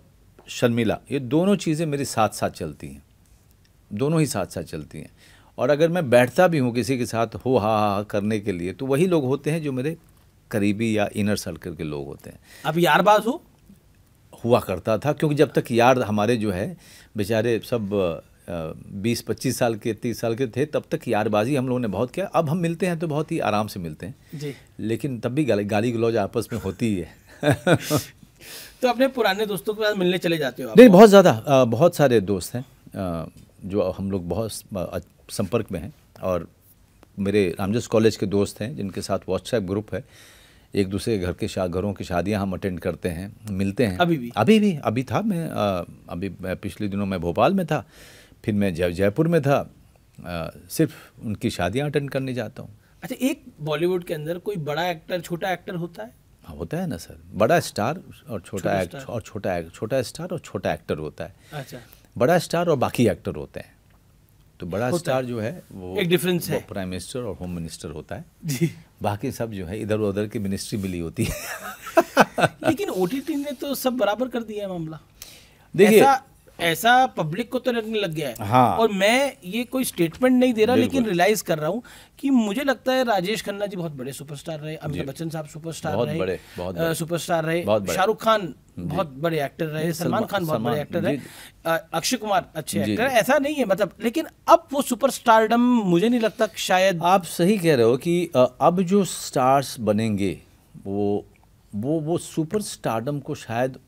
शर्मिला ये दोनों चीज़ें मेरे साथ साथ चलती हैं दोनों ही साथ साथ चलती हैं और अगर मैं बैठता भी हूँ किसी के साथ हो हा हा करने के लिए तो वही लोग होते हैं जो मेरे करीबी या इनर सर्कल के लोग होते हैं अब यारबाज हो हुआ करता था क्योंकि जब तक यार हमारे जो है बेचारे सब बीस पच्चीस साल के तीस साल के थे तब तक यारबाजी हम लोगों ने बहुत किया अब हम मिलते हैं तो बहुत ही आराम से मिलते हैं जी लेकिन तब भी गाली गाली गलौज आपस में होती ही है तो अपने पुराने दोस्तों के साथ मिलने चले जाते हो नहीं बहुत ज़्यादा बहुत सारे दोस्त हैं जो हम लोग बहुत संपर्क में हैं और मेरे रामजस कॉलेज के दोस्त हैं जिनके साथ व्हाट्सएप ग्रुप है एक दूसरे घर के शा घरों की शादियां हम अटेंड करते हैं मिलते हैं अभी भी अभी भी अभी था मैं अभी पिछले दिनों मैं भोपाल में था फिर मैं जब जयपुर में था आ, सिर्फ उनकी शादियाँ अटेंड करने जाता हूँ अच्छा एक बॉलीवुड के अंदर कोई बड़ा एक्टर छोटा एक्टर होता है हाँ होता है ना सर बड़ा स्टार और छोटा एक्ट और छोटा छोटा स्टार और छोटा एक्टर होता है अच्छा बड़ा स्टार और बाकी एक्टर होते हैं तो बड़ा स्टार है। जो है वो एक डिफरेंस है प्राइम मिनिस्टर और होम मिनिस्टर होता है जी बाकी सब जो है इधर उधर की मिनिस्ट्री मिली होती है लेकिन ओटीटी ने तो सब बराबर कर दिया है मामला देखिए ऐसा पब्लिक को तो लगने लग गया है हाँ। और मैं ये कोई स्टेटमेंट नहीं दे रहा लेकिन रियलाइज कर रहा हूँ कि मुझे लगता है राजेश खन्ना जी बहुत बड़े सुपरस्टार रहे अमिताभ बच्चन साहब सुपरस्टार रहे सुपरस्टार रहे शाहरुख खान बहुत बड़े एक्टर रहे सलमान खान बहुत बड़े एक्टर रहे अक्षय कुमार अच्छे एक्टर है ऐसा नहीं है मतलब लेकिन अब वो सुपर स्टारडम मुझे नहीं लगता शायद आप सही कह रहे हो कि अब जो स्टार्स बनेंगे वो वो वो सुपर स्टारडम को शायद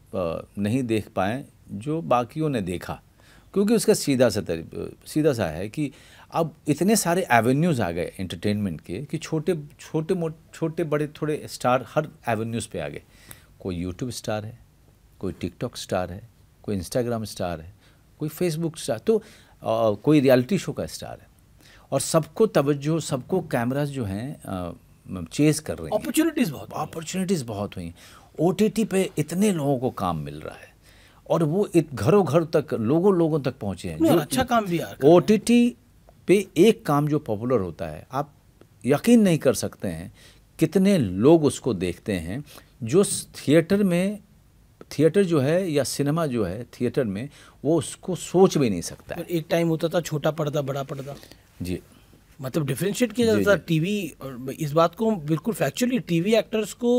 नहीं देख पाए जो बाकियों ने देखा क्योंकि उसका सीधा सा सीधा सा है कि अब इतने सारे एवेन्यूज़ आ गए एंटरटेनमेंट के कि छोटे छोटे मोटे छोटे बड़े थोड़े स्टार हर एवेन्यूज़ पे आ गए कोई यूट्यूब स्टार है कोई टिकटॉक स्टार है कोई इंस्टाग्राम स्टार है कोई फेसबुक स्टार तो आ, कोई रियलिटी शो का स्टार है और सबको तवज्जो सबको कैमराज जो हैं चेज कर रहे हैं अपॉर्चुनिटीज़ बहुत अपॉर्चुनिटीज़ बहुत हुई ओ पे इतने लोगों को काम मिल रहा है और वो इत घरों घर तक लोगों लोगों तक पहुँचे हैं अच्छा काम भी ओ टी टी पे एक काम जो पॉपुलर होता है आप यकीन नहीं कर सकते हैं कितने लोग उसको देखते हैं जो थिएटर में थिएटर जो है या सिनेमा जो है थिएटर में वो उसको सोच भी नहीं सकता एक टाइम होता था छोटा पर्दा बड़ा पर्दा जी मतलब डिफ्रेंशिएट किया जाता था टीवी और इस बात को बिल्कुल फैक्चुअली टीवी एक्टर्स को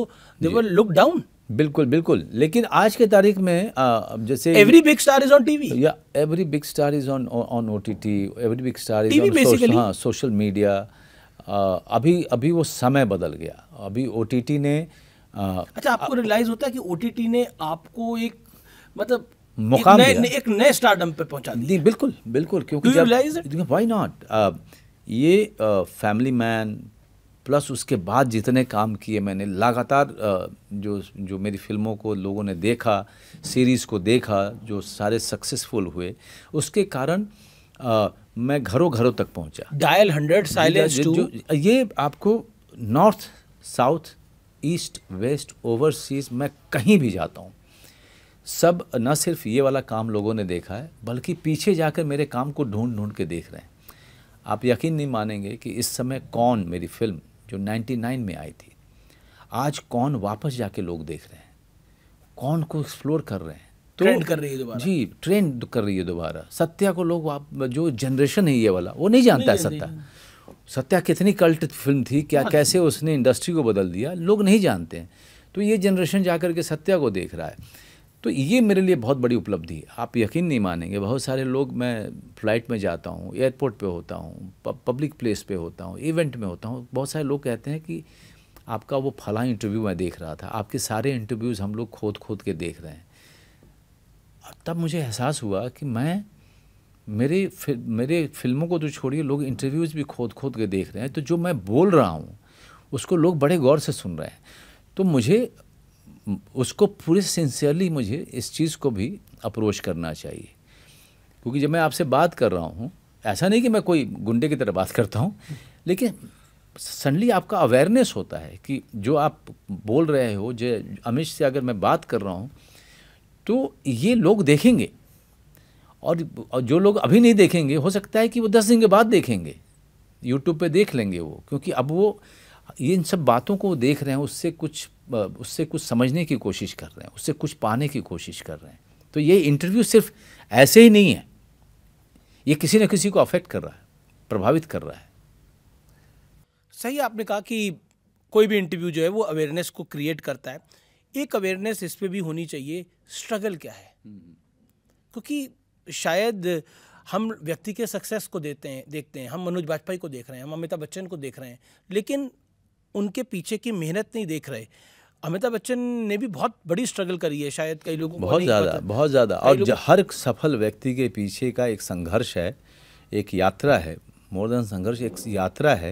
देवर लुक डाउन बिल्कुल बिल्कुल लेकिन आज के तारीख में आ, जैसे every big star is on TV या every big star is on on OTT every big star is on हाँ सोशल मीडिया अभी अभी वो समय बदल गया अभी ओटीटी ने आ, अच्छा आपको रियलाइज होता है कि ओटीटी ने आपको एक मतलब मुकाम एक नए एक नए स्टारडम पे पहुंचा दिया बिल्कुल बिल्कुल क्योंकि व्हाई नॉट ये फैमिली मैन प्लस उसके बाद जितने काम किए मैंने लगातार जो जो मेरी फिल्मों को लोगों ने देखा सीरीज़ को देखा जो सारे सक्सेसफुल हुए उसके कारण आ, मैं घरों घरों तक पहुंचा डायल हंड्रेड साइलेंस ये आपको north south east west overseas मैं कहीं भी जाता हूँ सब न सिर्फ ये वाला काम लोगों ने देखा है बल्कि पीछे जाकर मेरे काम को ढूंढ ढूंढ के देख रहे हैं आप यकीन नहीं मानेंगे कि इस समय कौन मेरी फिल्म जो 99 में आई थी आज कौन वापस जाके लोग देख रहे हैं कौन को एक्सप्लोर कर रहे हैं तो ट्रेंड कर रही है दोबारा जी ट्रेंड कर रही है दोबारा सत्या को लोग आप जो जनरेशन है ये वाला वो नहीं जानता है सत्या सत्या कितनी कल्ट फिल्म थी क्या हाँ। कैसे उसने इंडस्ट्री को बदल दिया लोग नहीं जानते हैं तो ये जनरेशन जा के सत्या को देख रहा है तो ये मेरे लिए बहुत बड़ी उपलब्धि है आप यकीन नहीं मानेंगे बहुत सारे लोग मैं फ़्लाइट में जाता हूँ एयरपोर्ट पे होता हूँ पब्लिक प्लेस पे होता हूँ इवेंट में होता हूँ बहुत सारे लोग कहते हैं कि आपका वो फला इंटरव्यू मैं देख रहा था आपके सारे इंटरव्यूज़ हम लोग खोद खोद के देख रहे हैं तब मुझे एहसास हुआ कि मैं मेरे फि, मेरे फिल्मों को तो छोड़िए लोग इंटरव्यूज़ भी खोद खोद के देख रहे हैं तो जो मैं बोल रहा हूँ उसको लोग बड़े गौर से सुन रहे हैं तो मुझे उसको पूरे सिंसियरली मुझे इस चीज़ को भी अप्रोच करना चाहिए क्योंकि जब मैं आपसे बात कर रहा हूँ ऐसा नहीं कि मैं कोई गुंडे की तरह बात करता हूँ लेकिन सडनली आपका अवेयरनेस होता है कि जो आप बोल रहे हो जो अमित से अगर मैं बात कर रहा हूँ तो ये लोग देखेंगे और जो लोग अभी नहीं देखेंगे हो सकता है कि वो दस दिन के बाद देखेंगे यूट्यूब पे देख लेंगे वो क्योंकि अब वो ये इन सब बातों को देख रहे हैं उससे कुछ उससे कुछ समझने की कोशिश कर रहे हैं उससे कुछ पाने की कोशिश कर रहे हैं तो ये इंटरव्यू सिर्फ ऐसे ही नहीं है ये किसी न किसी को अफेक्ट कर रहा है प्रभावित कर रहा है सही आपने कहा कि कोई भी इंटरव्यू जो है वो अवेयरनेस को क्रिएट करता है एक अवेयरनेस इस पर भी होनी चाहिए स्ट्रगल क्या है क्योंकि शायद हम व्यक्ति के सक्सेस को देते हैं देखते हैं हम मनोज वाजपेयी को देख रहे हैं हम अमिताभ बच्चन को देख रहे हैं लेकिन उनके पीछे की मेहनत नहीं देख रहे अमिताभ बच्चन ने भी बहुत बड़ी स्ट्रगल करी है शायद कई लोगों बहुत ज़्यादा बहुत ज़्यादा और हर सफल व्यक्ति के पीछे का एक संघर्ष है एक यात्रा है मोर देन संघर्ष एक यात्रा है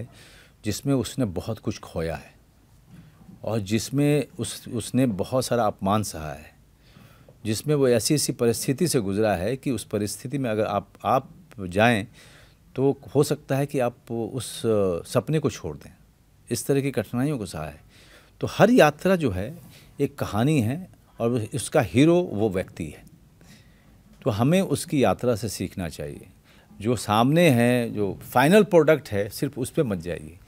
जिसमें उसने बहुत कुछ खोया है और जिसमें उस उसने बहुत सारा अपमान सहा है जिसमें वो ऐसी ऐसी परिस्थिति से गुजरा है कि उस परिस्थिति में अगर आप आप जाएं तो हो सकता है कि आप उस सपने को छोड़ दें इस तरह की कठिनाइयों को सहा है तो हर यात्रा जो है एक कहानी है और उसका हीरो वो व्यक्ति है तो हमें उसकी यात्रा से सीखना चाहिए जो सामने है जो फाइनल प्रोडक्ट है सिर्फ उस पर मत जाइए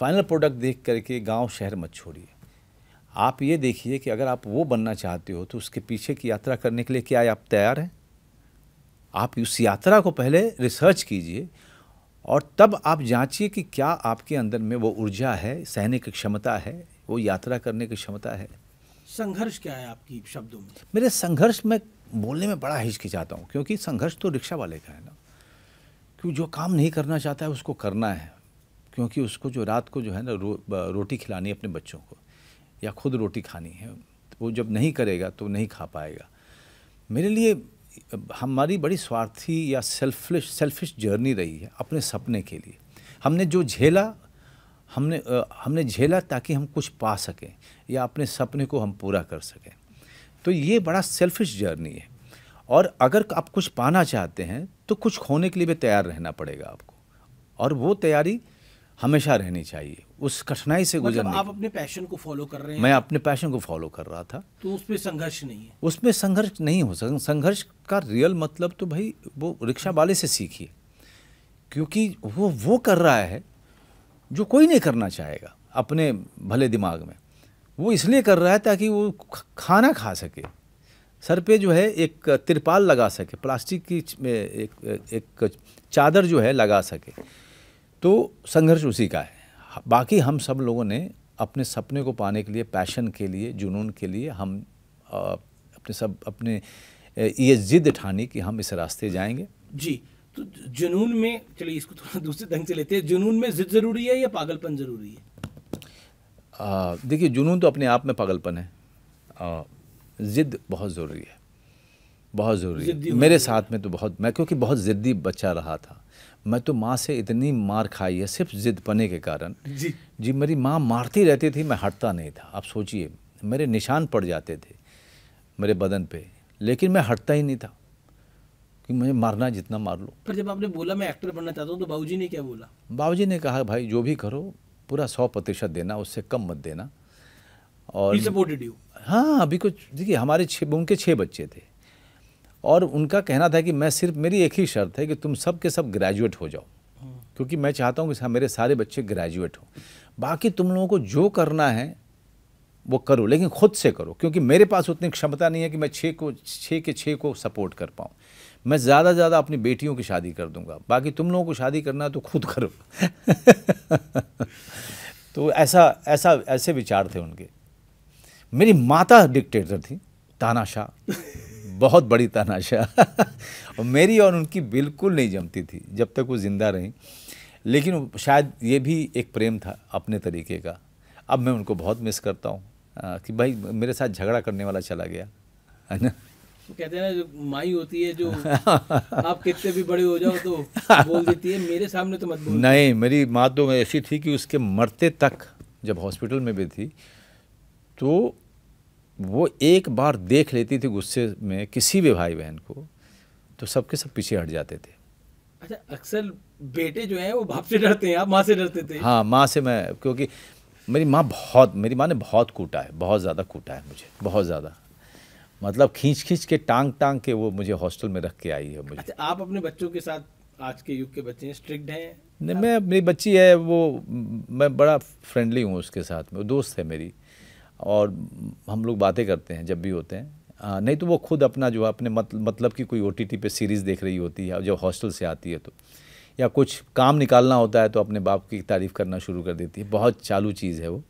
फाइनल प्रोडक्ट देख करके गांव शहर मत छोड़िए आप ये देखिए कि अगर आप वो बनना चाहते हो तो उसके पीछे की यात्रा करने के लिए क्या आप तैयार हैं आप उस यात्रा को पहले रिसर्च कीजिए और तब आप जांचिए कि क्या आपके अंदर में वो ऊर्जा है सहने की क्षमता है वो यात्रा करने की क्षमता है संघर्ष क्या है आपकी शब्दों में मेरे संघर्ष में बोलने में बड़ा हिचकिचाता हूँ क्योंकि संघर्ष तो रिक्शा वाले का है ना कि जो काम नहीं करना चाहता है उसको करना है क्योंकि उसको जो रात को जो है ना रो, रोटी खिलानी है अपने बच्चों को या खुद रोटी खानी है वो जब नहीं करेगा तो नहीं खा पाएगा मेरे लिए हमारी बड़ी स्वार्थी या सेल्फिश सेल्फिश जर्नी रही है अपने सपने के लिए हमने जो झेला हमने हमने झेला ताकि हम कुछ पा सकें या अपने सपने को हम पूरा कर सकें तो ये बड़ा सेल्फिश जर्नी है और अगर आप कुछ पाना चाहते हैं तो कुछ खोने के लिए भी तैयार रहना पड़ेगा आपको और वो तैयारी हमेशा रहनी चाहिए उस कठिनाई से गुजरना मतलब आप अपने पैशन को फॉलो कर रहे हैं मैं अपने पैशन को फॉलो कर रहा था तो उसमें संघर्ष नहीं है उसमें संघर्ष नहीं हो सकता संघर्ष का रियल मतलब तो भाई वो रिक्शा वाले से सीखिए क्योंकि वो वो कर रहा है जो कोई नहीं करना चाहेगा अपने भले दिमाग में वो इसलिए कर रहा है ताकि वो खाना खा सके सर पे जो है एक तिरपाल लगा सके प्लास्टिक की एक, एक चादर जो है लगा सके तो संघर्ष उसी का है बाकी हम सब लोगों ने अपने सपने को पाने के लिए पैशन के लिए जुनून के लिए हम अपने सब अपने ये ज़िद ठानी कि हम इस रास्ते जाएंगे जी तो जुनून में चलिए इसको थोड़ा दूसरे ढंग से लेते हैं जुनून में ज़िद ज़रूरी है या पागलपन ज़रूरी है देखिए जुनून तो अपने आप में पागलपन है आ, ज़िद बहुत ज़रूरी है बहुत ज़रूरी है मेरे साथ में तो बहुत मैं क्योंकि बहुत ज़िद्दी बच्चा रहा था मैं तो माँ से इतनी मार खाई है सिर्फ जिद पने के कारण जी जी मेरी माँ मारती रहती थी मैं हटता नहीं था आप सोचिए मेरे निशान पड़ जाते थे मेरे बदन पे लेकिन मैं हटता ही नहीं था कि मुझे मारना जितना मार लो पर जब आपने बोला मैं एक्टर बनना चाहता हूँ तो बाबूजी ने क्या बोला बाबूजी ने कहा भाई जो भी करो पूरा सौ प्रतिशत देना उससे कम मत देना और सपोर्टेड यू हाँ अभी कुछ देखिए हमारे छः उनके छः बच्चे थे और उनका कहना था कि मैं सिर्फ मेरी एक ही शर्त है कि तुम सब के सब ग्रेजुएट हो जाओ क्योंकि मैं चाहता हूँ कि मेरे सारे बच्चे ग्रेजुएट हों बाकी तुम लोगों को जो करना है वो करो लेकिन खुद से करो क्योंकि मेरे पास उतनी क्षमता नहीं है कि मैं छः को छः के छः को सपोर्ट कर पाऊँ मैं ज़्यादा से ज़्यादा अपनी बेटियों की शादी कर दूंगा बाकी तुम लोगों को शादी करना है तो खुद करो तो ऐसा ऐसा ऐसे विचार थे उनके मेरी माता डिक्टेटर थी तानाशाह बहुत बड़ी तानाशाह और मेरी और उनकी बिल्कुल नहीं जमती थी जब तक वो ज़िंदा रहीं लेकिन शायद ये भी एक प्रेम था अपने तरीके का अब मैं उनको बहुत मिस करता हूँ कि भाई मेरे साथ झगड़ा करने वाला चला गया है ना तो कहते हैं ना जो माई होती है जो आप कितने भी बड़े हो जाओ तो बोल देती है मेरे सामने तो मत बोल नहीं मेरी माँ तो ऐसी थी कि उसके मरते तक जब हॉस्पिटल में भी थी तो वो एक बार देख लेती थी गुस्से में किसी भी भाई बहन को तो सबके सब पीछे हट जाते थे अच्छा अक्सर बेटे जो हैं वो बाप से डरते हैं आप माँ से डरते थे हाँ माँ से मैं क्योंकि मेरी माँ बहुत मेरी माँ ने बहुत कूटा है बहुत ज़्यादा कूटा है मुझे बहुत ज़्यादा मतलब खींच खींच के टांग टांग के वो मुझे हॉस्टल में रख के आई है मुझे अच्छा, आप अपने बच्चों के साथ आज के युग के बच्चे स्ट्रिक्ट हैं नहीं मैं मेरी बच्ची है वो मैं बड़ा फ्रेंडली हूँ उसके साथ में दोस्त है मेरी और हम लोग बातें करते हैं जब भी होते हैं आ, नहीं तो वो खुद अपना जो है अपने मत, मतलब कि कोई ओ टी पे सीरीज़ देख रही होती है जब हॉस्टल से आती है तो या कुछ काम निकालना होता है तो अपने बाप की तारीफ़ करना शुरू कर देती है बहुत चालू चीज़ है वो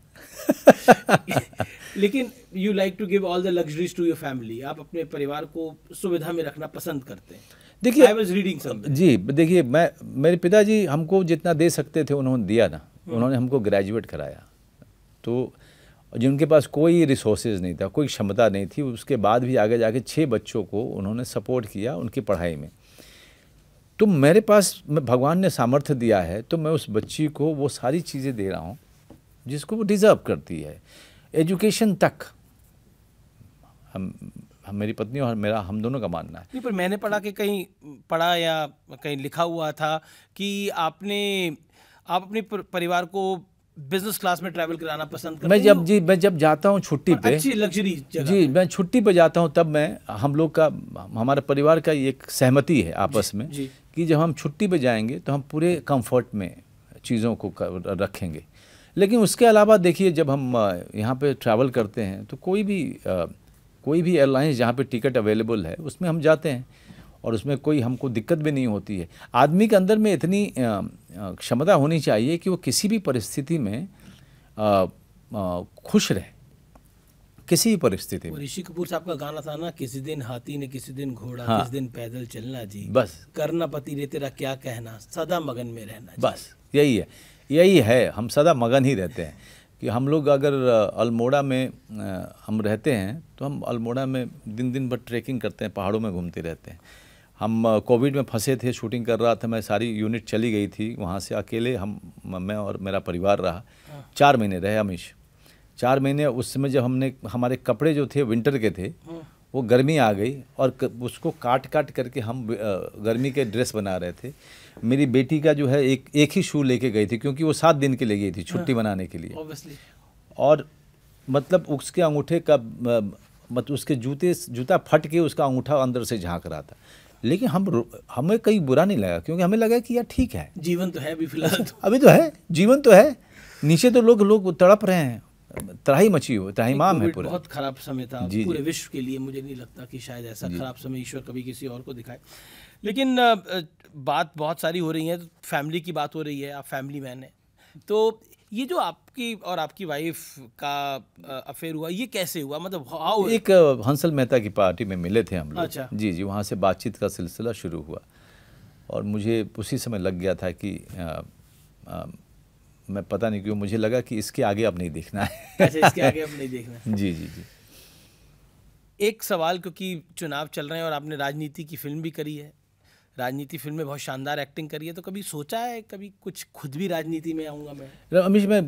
लेकिन you like to give all the luxuries to your family आप अपने परिवार को सुविधा में रखना पसंद करते हैं देखिए आई वाज रीडिंग जी देखिए मैं मेरे पिताजी हमको जितना दे सकते थे उन्होंने दिया ना हम्म। उन्होंने हमको ग्रेजुएट कराया तो और जिनके पास कोई रिसोर्सेज नहीं था कोई क्षमता नहीं थी उसके बाद भी आगे जाके छः बच्चों को उन्होंने सपोर्ट किया उनकी पढ़ाई में तो मेरे पास भगवान ने सामर्थ्य दिया है तो मैं उस बच्ची को वो सारी चीज़ें दे रहा हूँ जिसको वो डिज़र्व करती है एजुकेशन तक हम हम मेरी पत्नी और मेरा हम दोनों का मानना है नहीं पर मैंने पढ़ा कि कहीं पढ़ा या कहीं लिखा हुआ था कि आपने आप अपने परिवार को बिजनेस क्लास में ट्रैवल कराना पसंद मैं जब जी मैं जब जाता हूँ छुट्टी पे अच्छी लग्जरी जी मैं छुट्टी पे जाता हूँ तब मैं हम लोग का हमारे परिवार का एक सहमति है आपस में कि जब हम छुट्टी पे जाएंगे तो हम पूरे कंफर्ट में चीज़ों को रखेंगे लेकिन उसके अलावा देखिए जब हम यहाँ पे ट्रैवल करते हैं तो कोई भी कोई भी एयरलाइंस जहाँ पे टिकट अवेलेबल है उसमें हम जाते हैं और उसमें कोई हमको दिक्कत भी नहीं होती है आदमी के अंदर में इतनी क्षमता होनी चाहिए कि वो किसी भी परिस्थिति में आ, आ, खुश रहे किसी भी परिस्थिति में ऋषि कपूर साहब का गाना था ना किसी दिन हाथी ने किसी दिन घोड़ा हाँ, किसी दिन पैदल चलना जी बस करना पति रे तेरा क्या कहना सदा मगन में रहना बस यही है यही है हम सदा मगन ही रहते हैं कि हम लोग अगर अल्मोड़ा में हम रहते हैं तो हम अल्मोड़ा में दिन दिन भर ट्रैकिंग करते हैं पहाड़ों में घूमते रहते हैं हम कोविड में फंसे थे शूटिंग कर रहा था मैं सारी यूनिट चली गई थी वहाँ से अकेले हम मैं और मेरा परिवार रहा हाँ। चार महीने रहे अमीश चार महीने उस समय जब हमने हमारे कपड़े जो थे विंटर के थे हाँ। वो गर्मी आ गई और उसको काट काट करके हम गर्मी के ड्रेस बना रहे थे मेरी बेटी का जो है एक एक ही शू लेके गई थी क्योंकि वो सात दिन के लिए गई थी हाँ। छुट्टी बनाने के लिए और मतलब उसके अंगूठे का मतलब उसके जूते जूता फट के उसका अंगूठा अंदर से झाँक रहा था लेकिन हम हमें कई बुरा नहीं लगा क्योंकि हमें लगा कि यार ठीक है जीवन तो है अभी फिलहाल तो। अभी तो है जीवन तो है नीचे तो लोग लोग तड़प रहे हैं त्राही मची हुई त्राही माम है पूरा बहुत खराब समय था जी, पूरे विश्व के लिए मुझे नहीं लगता कि शायद ऐसा खराब समय ईश्वर कभी किसी और को दिखाए लेकिन बात बहुत सारी हो रही है फैमिली की बात हो रही है आप फैमिली मैन है तो ये जो आपकी और आपकी वाइफ का अफेयर हुआ ये कैसे हुआ मतलब हाँ एक हंसल मेहता की पार्टी में मिले थे हम लोग अच्छा। जी जी वहाँ से बातचीत का सिलसिला शुरू हुआ और मुझे उसी समय लग गया था कि आ, आ, मैं पता नहीं क्यों मुझे लगा कि इसके आगे अब नहीं देखना है अच्छा, इसके आगे अब नहीं देखना जी जी जी एक सवाल क्योंकि चुनाव चल रहे हैं और आपने राजनीति की फिल्म भी करी है राजनीति फिल्म में बहुत शानदार एक्टिंग करी है तो कभी सोचा है कभी कुछ खुद भी राजनीति में आऊँगा मैं अमीश मैं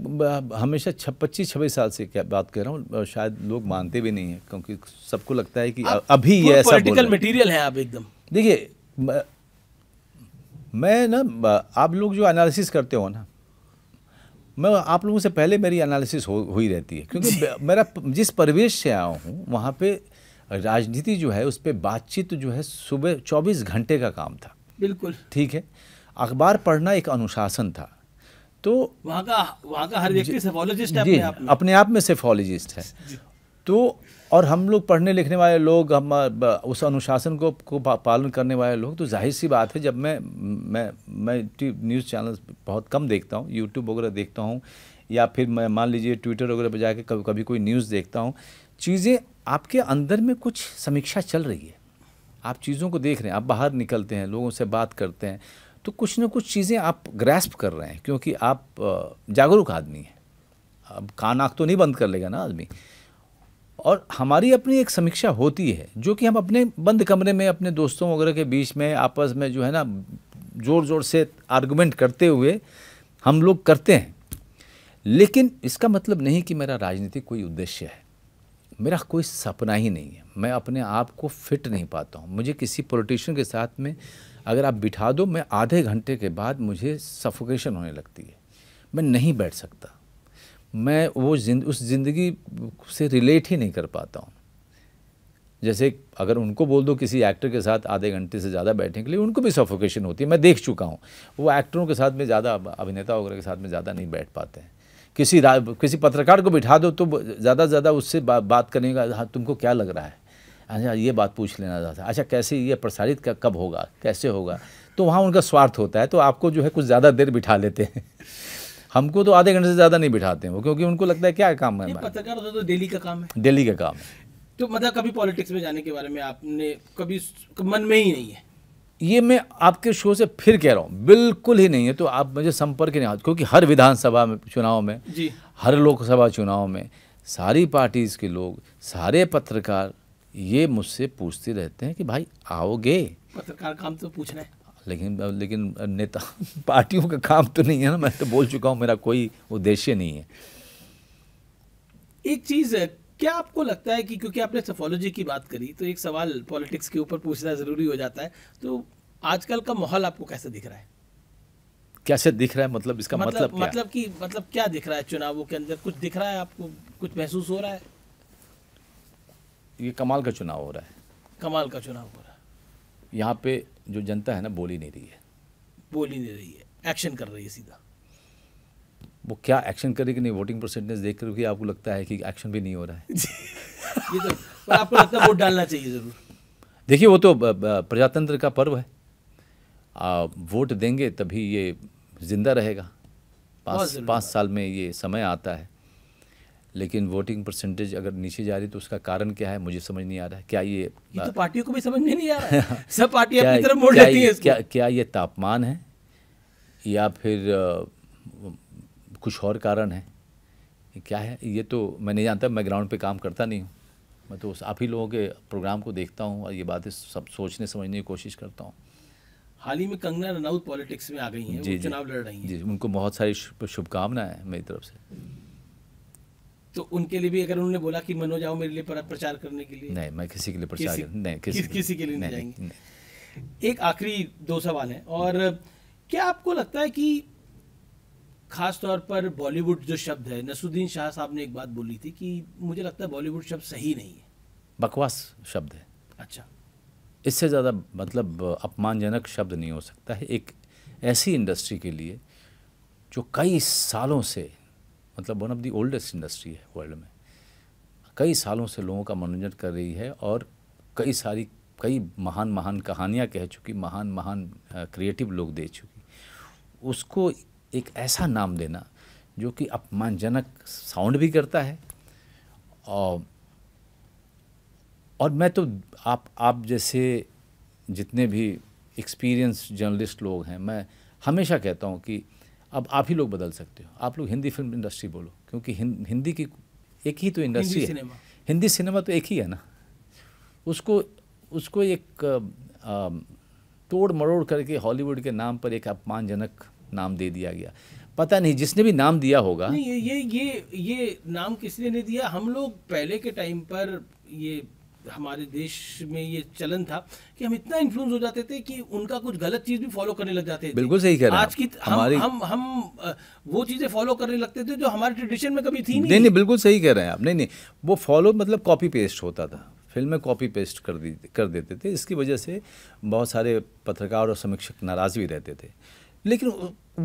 हमेशा छप पच्चीस छब्बीस साल से क्या बात कर रहा हूँ शायद लोग मानते भी नहीं हैं क्योंकि सबको लगता है कि अभी ये ऐसा पोलिटिकल मटेरियल है आप एकदम देखिए मैं ना आप लोग जो एनालिसिस करते हो ना मैं आप लोगों से पहले मेरी एनालिसिस हो, हुई रहती है क्योंकि मेरा जिस परिवेश से आया हूँ वहाँ पे राजनीति जो है उस पर बातचीत जो है सुबह चौबीस घंटे का काम था बिल्कुल ठीक है अखबार पढ़ना एक अनुशासन था तो वहाँ का वहाँ का हर व्यक्ति सेफोलॉजिस्ट है अपने आप में अपने आप में सेफोलॉजिस्ट है तो और हम लोग पढ़ने लिखने वाले लोग हम उस अनुशासन को को पालन करने वाले लोग तो जाहिर सी बात है जब मैं मैं मैं न्यूज़ चैनल बहुत कम देखता हूँ यूट्यूब वगैरह देखता हूँ या फिर मैं मान लीजिए ट्विटर वगैरह पर जाकर कभी कभी कोई न्यूज़ देखता हूँ चीज़ें आपके अंदर में कुछ समीक्षा चल रही है आप चीज़ों को देख रहे हैं आप बाहर निकलते हैं लोगों से बात करते हैं तो कुछ ना कुछ चीज़ें आप ग्रैस्प कर रहे हैं क्योंकि आप जागरूक आदमी हैं अब कान आँख तो नहीं बंद कर लेगा ना आदमी और हमारी अपनी एक समीक्षा होती है जो कि हम अपने बंद कमरे में अपने दोस्तों वगैरह के बीच में आपस में जो है ना ज़ोर ज़ोर से आर्गूमेंट करते हुए हम लोग करते हैं लेकिन इसका मतलब नहीं कि मेरा राजनीतिक कोई उद्देश्य है मेरा कोई सपना ही नहीं है मैं अपने आप को फिट नहीं पाता हूँ मुझे किसी पोलिटिशन के साथ में अगर आप बिठा दो मैं आधे घंटे के बाद मुझे सफोकेशन होने लगती है मैं नहीं बैठ सकता मैं वो जिंद उस ज़िंदगी से रिलेट ही नहीं कर पाता हूँ जैसे अगर उनको बोल दो किसी एक्टर के साथ आधे घंटे से ज़्यादा बैठने के लिए उनको भी सफोकेशन होती है मैं देख चुका हूँ वो एक्टरों के साथ में ज़्यादा अभिनेता वगैरह के साथ में ज़्यादा नहीं बैठ पाते हैं किसी किसी पत्रकार को बिठा दो तो ज़्यादा से ज़्यादा उससे बा, बात करने का हाँ तुमको क्या लग रहा है अच्छा ये बात पूछ लेना चाहता अच्छा कैसे ये प्रसारित कब होगा कैसे होगा तो वहाँ उनका स्वार्थ होता है तो आपको जो है कुछ ज़्यादा देर बिठा लेते हैं हमको तो आधे घंटे से ज़्यादा नहीं बिठाते हैं वो क्योंकि उनको लगता है क्या काम है पत्रकार तो डेली का काम है डेली का काम है तो मतलब कभी पॉलिटिक्स में जाने के बारे में आपने कभी मन में ही नहीं है ये मैं आपके शो से फिर कह रहा हूँ बिल्कुल ही नहीं है तो आप मुझे संपर्क नहीं आते क्योंकि हर विधानसभा में चुनाव में जी हर लोकसभा चुनाव में सारी पार्टीज़ के लोग सारे पत्रकार ये मुझसे पूछते रहते हैं कि भाई आओगे पत्रकार काम तो पूछना है लेकिन लेकिन नेता पार्टियों का काम तो नहीं है ना मैं तो बोल चुका हूँ मेरा कोई उद्देश्य नहीं है एक चीज़ क्या आपको लगता है कि क्योंकि आपने सफोलॉजी की बात करी तो एक सवाल पॉलिटिक्स के ऊपर पूछना ज़रूरी हो जाता है तो आजकल का माहौल आपको कैसे दिख रहा है कैसे दिख रहा है मतलब इसका मतलब मतलब, क्या? मतलब कि मतलब क्या दिख रहा है चुनावों के अंदर कुछ दिख रहा है आपको कुछ महसूस हो रहा है ये कमाल का चुनाव हो रहा है कमाल का चुनाव हो रहा है यहाँ पे जो जनता है ना बोली नहीं रही है बोली नहीं रही है एक्शन कर रही है सीधा वो क्या एक्शन करेगी कि नहीं वोटिंग परसेंटेज देख कर भी आपको लगता है कि एक्शन भी नहीं हो रहा है ये तो आपको लगता है वोट डालना चाहिए ज़रूर देखिए वो तो प्रजातंत्र का पर्व है आ, वोट देंगे तभी ये ज़िंदा रहेगा पाँच पाँच साल में ये समय आता है लेकिन वोटिंग परसेंटेज अगर नीचे जा रही तो उसका कारण क्या है मुझे समझ नहीं आ रहा है क्या ये, ये तो पार्टियों को भी समझ नहीं आ रहा है सब पार्टियां अपनी तरफ मोड़ हैं क्या क्या ये तापमान है या फिर कुछ और कारण है क्या है ये तो मैं नहीं जानता मैं ग्राउंड पे काम करता नहीं हूँ मैं तो आप ही लोगों के प्रोग्राम को देखता हूँ और ये बातें सब सोचने समझने की कोशिश करता हूँ हाल ही में कंगना रनौत पॉलिटिक्स में आ गई हैं जी चुनाव लड़ रही हैं जी उनको बहुत सारी शुभकामनाएं मेरी तरफ से तो उनके लिए भी अगर उन्होंने बोला कि मनो जाओ मेरे लिए प्रचार करने के लिए नहीं मैं किसी के लिए प्रचार नहीं किसी, किसी के लिए नहीं, जाएंगे एक आखिरी दो सवाल है और क्या आपको लगता है कि खास तौर पर बॉलीवुड जो शब्द है नसुद्दीन शाह साहब ने एक बात बोली थी कि मुझे लगता है बॉलीवुड शब्द सही नहीं है बकवास शब्द है अच्छा इससे ज़्यादा मतलब अपमानजनक शब्द नहीं हो सकता है एक ऐसी इंडस्ट्री के लिए जो कई सालों से मतलब one of the oldest industry है वर्ल्ड में कई सालों से लोगों का मनोरंजन कर रही है और कई सारी कई महान महान कहानियाँ कह चुकी महान महान क्रिएटिव लोग दे चुकी उसको एक ऐसा नाम देना जो कि अपमानजनक साउंड भी करता है और और मैं तो आप आप जैसे जितने भी एक्सपीरियंस जर्नलिस्ट लोग हैं मैं हमेशा कहता हूं कि अब आप ही लोग बदल सकते हो आप लोग हिंदी फिल्म इंडस्ट्री बोलो क्योंकि हिंदी की एक ही तो इंडस्ट्री हिंदी है सिनेमा। हिंदी सिनेमा तो एक ही है ना उसको उसको एक आ, तोड़ मरोड़ करके हॉलीवुड के नाम पर एक अपमानजनक नाम दे दिया गया पता नहीं जिसने भी नाम दिया होगा नहीं ये ये ये ये नाम किसने ने दिया हम लोग पहले के टाइम पर ये हमारे देश में ये चलन था कि हम इतना इन्फ्लुएंस हो जाते थे कि उनका कुछ गलत चीज भी फॉलो करने लग जाते थे बिल्कुल सही कह रहे हैं आज की हम, हमारी हम हम वो चीजें फॉलो करने लगते थे जो हमारे ट्रेडिशन में कभी थी नहीं नहीं, नहीं बिल्कुल सही कह रहे हैं आप नहीं नहीं वो फॉलो मतलब कॉपी पेस्ट होता था फिल्म में कॉपी पेस्ट कर दी कर देते थे इसकी वजह से बहुत सारे पत्रकार और समीक्षक नाराज भी रहते थे लेकिन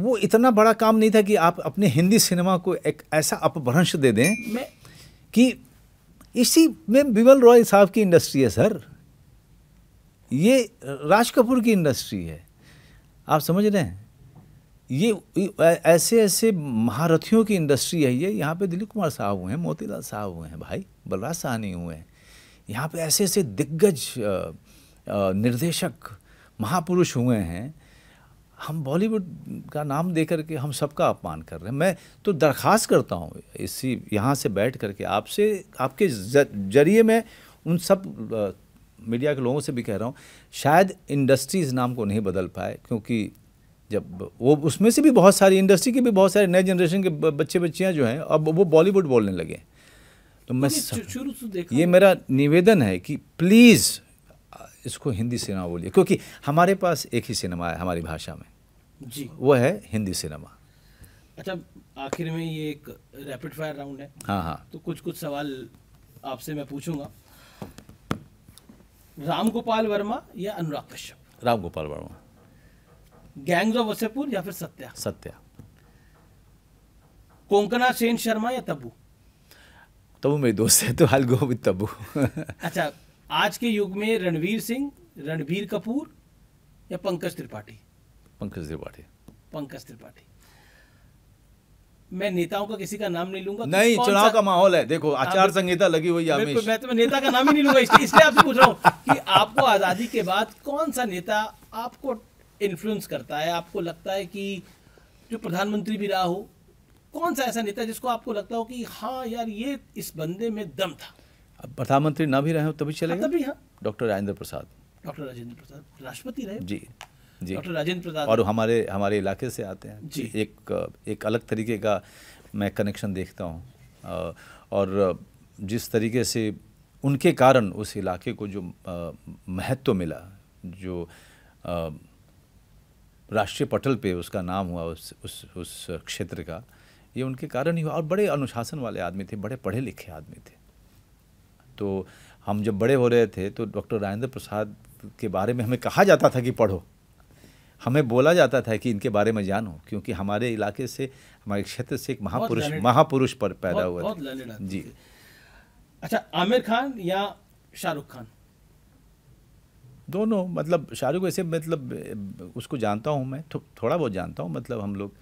वो इतना बड़ा काम नहीं था कि आप अपने हिंदी सिनेमा को एक ऐसा अपभ्रंश दे दें कि इसी में बिमल रॉय साहब की इंडस्ट्री है सर ये राज कपूर की इंडस्ट्री है आप समझ रहे हैं ये ऐसे ऐसे महारथियों की इंडस्ट्री है ये यहाँ पे दिलीप कुमार साहब हुए हैं मोतीलाल साहब हुए हैं भाई बलराज साहनी हुए हैं यहाँ पे ऐसे ऐसे दिग्गज निर्देशक महापुरुष हुए हैं हम बॉलीवुड का नाम दे करके हम सबका अपमान कर रहे हैं मैं तो दरख्वास्त करता हूँ इसी यहाँ से बैठ करके आपसे आपके जरिए मैं उन सब मीडिया के लोगों से भी कह रहा हूँ शायद इंडस्ट्रीज़ नाम को नहीं बदल पाए क्योंकि जब वो उसमें से भी बहुत सारी इंडस्ट्री के भी बहुत सारे नए जनरेशन के बच्चे बच्चियाँ जो हैं अब वो बॉलीवुड बोलने लगे तो मैं सब, ये मेरा निवेदन है कि प्लीज़ इसको हिंदी सिनेमा बोलिए क्योंकि हमारे पास एक ही सिनेमा है हमारी भाषा में जी वो है हिंदी सिनेमा अच्छा आखिर में ये एक रैपिड फायर राउंड है हाँ हाँ तो कुछ कुछ सवाल आपसे मैं पूछूंगा राम गोपाल वर्मा या अनुराग कश्यप राम गोपाल वर्मा गैंग्स ऑफ वसेपुर या फिर सत्या सत्या कोंकणा सेन शर्मा या तब्बू तब्बू मेरे दोस्त है तो हाल गो तब्बू अच्छा आज के युग में रणवीर सिंह रणबीर कपूर या पंकज त्रिपाठी पंकज त्रिपाठी पंकज त्रिपाठी मैं नेताओं का किसी का नाम नहीं लूंगा तो नहीं चुनाव का माहौल है देखो आचार संहिता लगी हुई है मैं तो नेता का नाम ही नहीं लूंगा इसलिए आपसे पूछ रहा हूँ कि आपको आज़ादी के बाद कौन सा नेता आपको इन्फ्लुएंस करता है आपको लगता है कि जो प्रधानमंत्री भी रहा हो कौन सा ऐसा नेता जिसको आपको लगता हो कि हाँ यार ये इस बंदे में दम था प्रधानमंत्री ना भी रहे हो तभी चलेगा हाँ, तभी हाँ डॉक्टर राजेंद्र प्रसाद डॉक्टर राजेंद्र प्रसाद राष्ट्रपति रहे जी जी डॉक्टर राजेंद्र प्रसाद और हमारे हमारे इलाके से आते हैं जी एक एक अलग तरीके का मैं कनेक्शन देखता हूँ और जिस तरीके से उनके कारण उस इलाके को जो महत्व मिला जो राष्ट्रीय पटल पे उसका नाम हुआ उस उस उस क्षेत्र का ये उनके कारण ही हुआ और बड़े अनुशासन वाले आदमी थे बड़े पढ़े लिखे आदमी थे तो हम जब बड़े हो रहे थे तो डॉक्टर राजेंद्र प्रसाद के बारे में हमें कहा जाता था कि पढ़ो हमें बोला जाता था कि इनके बारे में जानो क्योंकि हमारे इलाके से हमारे क्षेत्र से एक महापुरुष महापुरुष पर पैदा हुआ था जी अच्छा आमिर खान या शाहरुख खान दोनों मतलब शाहरुख ऐसे मतलब उसको जानता हूँ मैं थो, थोड़ा बहुत जानता हूँ मतलब हम लोग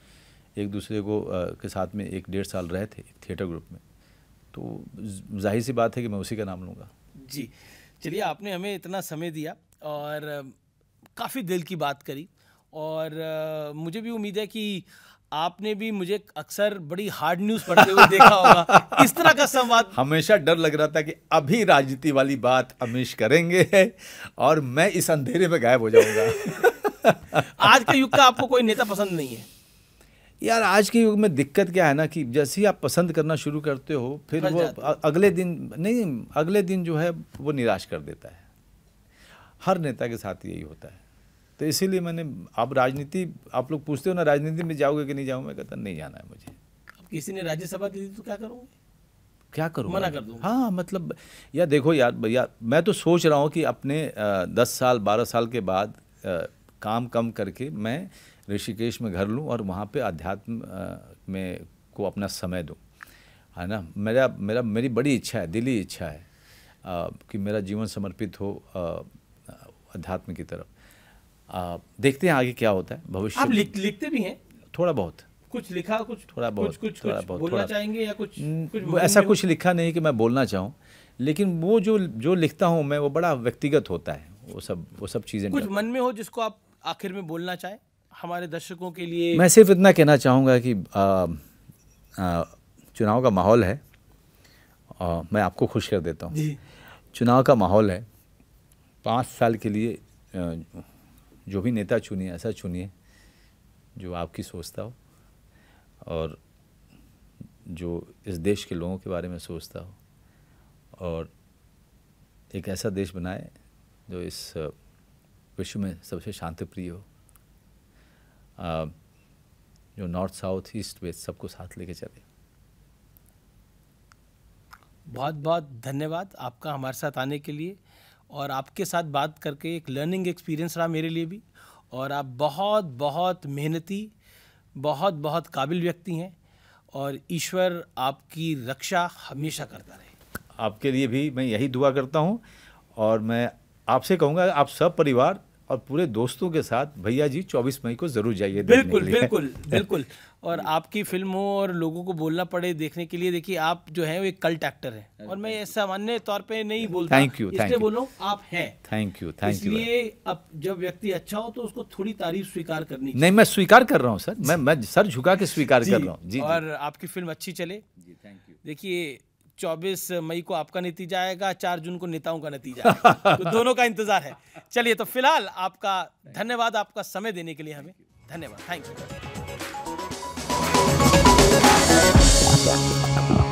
एक दूसरे को आ, के साथ में एक डेढ़ साल रहे थे थिएटर ग्रुप में तो जाहिर सी बात है कि मैं उसी का नाम लूँगा जी चलिए आपने हमें इतना समय दिया और काफ़ी दिल की बात करी और मुझे भी उम्मीद है कि आपने भी मुझे अक्सर बड़ी हार्ड न्यूज पढ़ते हुए देखा होगा इस तरह का संवाद हमेशा डर लग रहा था कि अभी राजनीति वाली बात अमीश करेंगे और मैं इस अंधेरे में गायब हो जाऊंगा आज के युग का आपको कोई नेता पसंद नहीं है यार आज के युग में दिक्कत क्या है ना कि जैसे ही आप पसंद करना शुरू करते हो फिर वो अगले दिन नहीं अगले दिन जो है वो निराश कर देता है हर नेता के साथ यही होता है तो इसीलिए मैंने आप राजनीति आप लोग पूछते हो ना राजनीति में जाओगे कि नहीं जाऊंगा कहता नहीं जाना है मुझे अब किसी ने राज्यसभा दे दी तो क्या करूँगी क्या करूँ मना कर दूँ हाँ मतलब या देखो यार भैया मैं तो सोच रहा हूँ कि अपने दस साल बारह साल के बाद काम कम करके मैं ऋषिकेश में घर लूँ और वहाँ पे अध्यात्म में को अपना समय दूँ है ना मेरा मेरा मेरी बड़ी इच्छा है दिली इच्छा है आ, कि मेरा जीवन समर्पित हो अध्यात्म की तरफ आ, देखते हैं आगे क्या होता है भविष्य आप लिख, लिखते भी हैं थोड़ा बहुत कुछ लिखा कुछ थोड़ा बहुत कुछ कुछ, थोड़ा कुछ बहुत, बोलना थोड़ा, चाहेंगे या कुछ, कुछ ऐसा कुछ लिखा नहीं कि मैं बोलना चाहूँ लेकिन वो जो जो लिखता हूँ मैं वो बड़ा व्यक्तिगत होता है वो सब वो सब चीज़ें कुछ मन में हो जिसको आप आखिर में बोलना चाहें हमारे दर्शकों के लिए मैं सिर्फ इतना कहना चाहूँगा कि आ, आ, चुनाव का माहौल है आ, मैं आपको खुश कर देता हूँ चुनाव का माहौल है पाँच साल के लिए जो भी नेता चुनिए ऐसा चुनिए जो आपकी सोचता हो और जो इस देश के लोगों के बारे में सोचता हो और एक ऐसा देश बनाए जो इस विश्व में सबसे शांतिप्रिय हो जो नॉर्थ साउथ ईस्ट वेस्ट सबको साथ लेके चले बहुत बहुत धन्यवाद आपका हमारे साथ आने के लिए और आपके साथ बात करके एक लर्निंग एक्सपीरियंस रहा मेरे लिए भी और आप बहुत बहुत मेहनती बहुत बहुत काबिल व्यक्ति हैं और ईश्वर आपकी रक्षा हमेशा करता रहे आपके लिए भी मैं यही दुआ करता हूँ और मैं आपसे कहूँगा आप सब परिवार और पूरे दोस्तों के साथ भैया जी 24 मई को जरूर जाइए बिल्कुल बिल्कुल बिल्कुल और आपकी फिल्मों और लोगों को बोलना पड़े देखने के लिए देखिए आप जो है वो एक कल्ट एक्टर है और मैं सामान्य तौर पे नहीं बोलता थैंक यू इसलिए बोलो आप हैं थैंक यू थैंक यू इसलिए अब जब व्यक्ति अच्छा हो तो उसको थोड़ी तारीफ स्वीकार करनी नहीं मैं स्वीकार कर रहा हूँ सर मैं मैं सर झुका के स्वीकार कर रहा हूँ और आपकी फिल्म अच्छी चले थैंक यू देखिए चौबीस मई को आपका नतीजा आएगा चार जून को नेताओं का नतीजा तो दोनों का इंतजार है चलिए तो फिलहाल आपका धन्यवाद आपका समय देने के लिए हमें धन्यवाद थैंक यू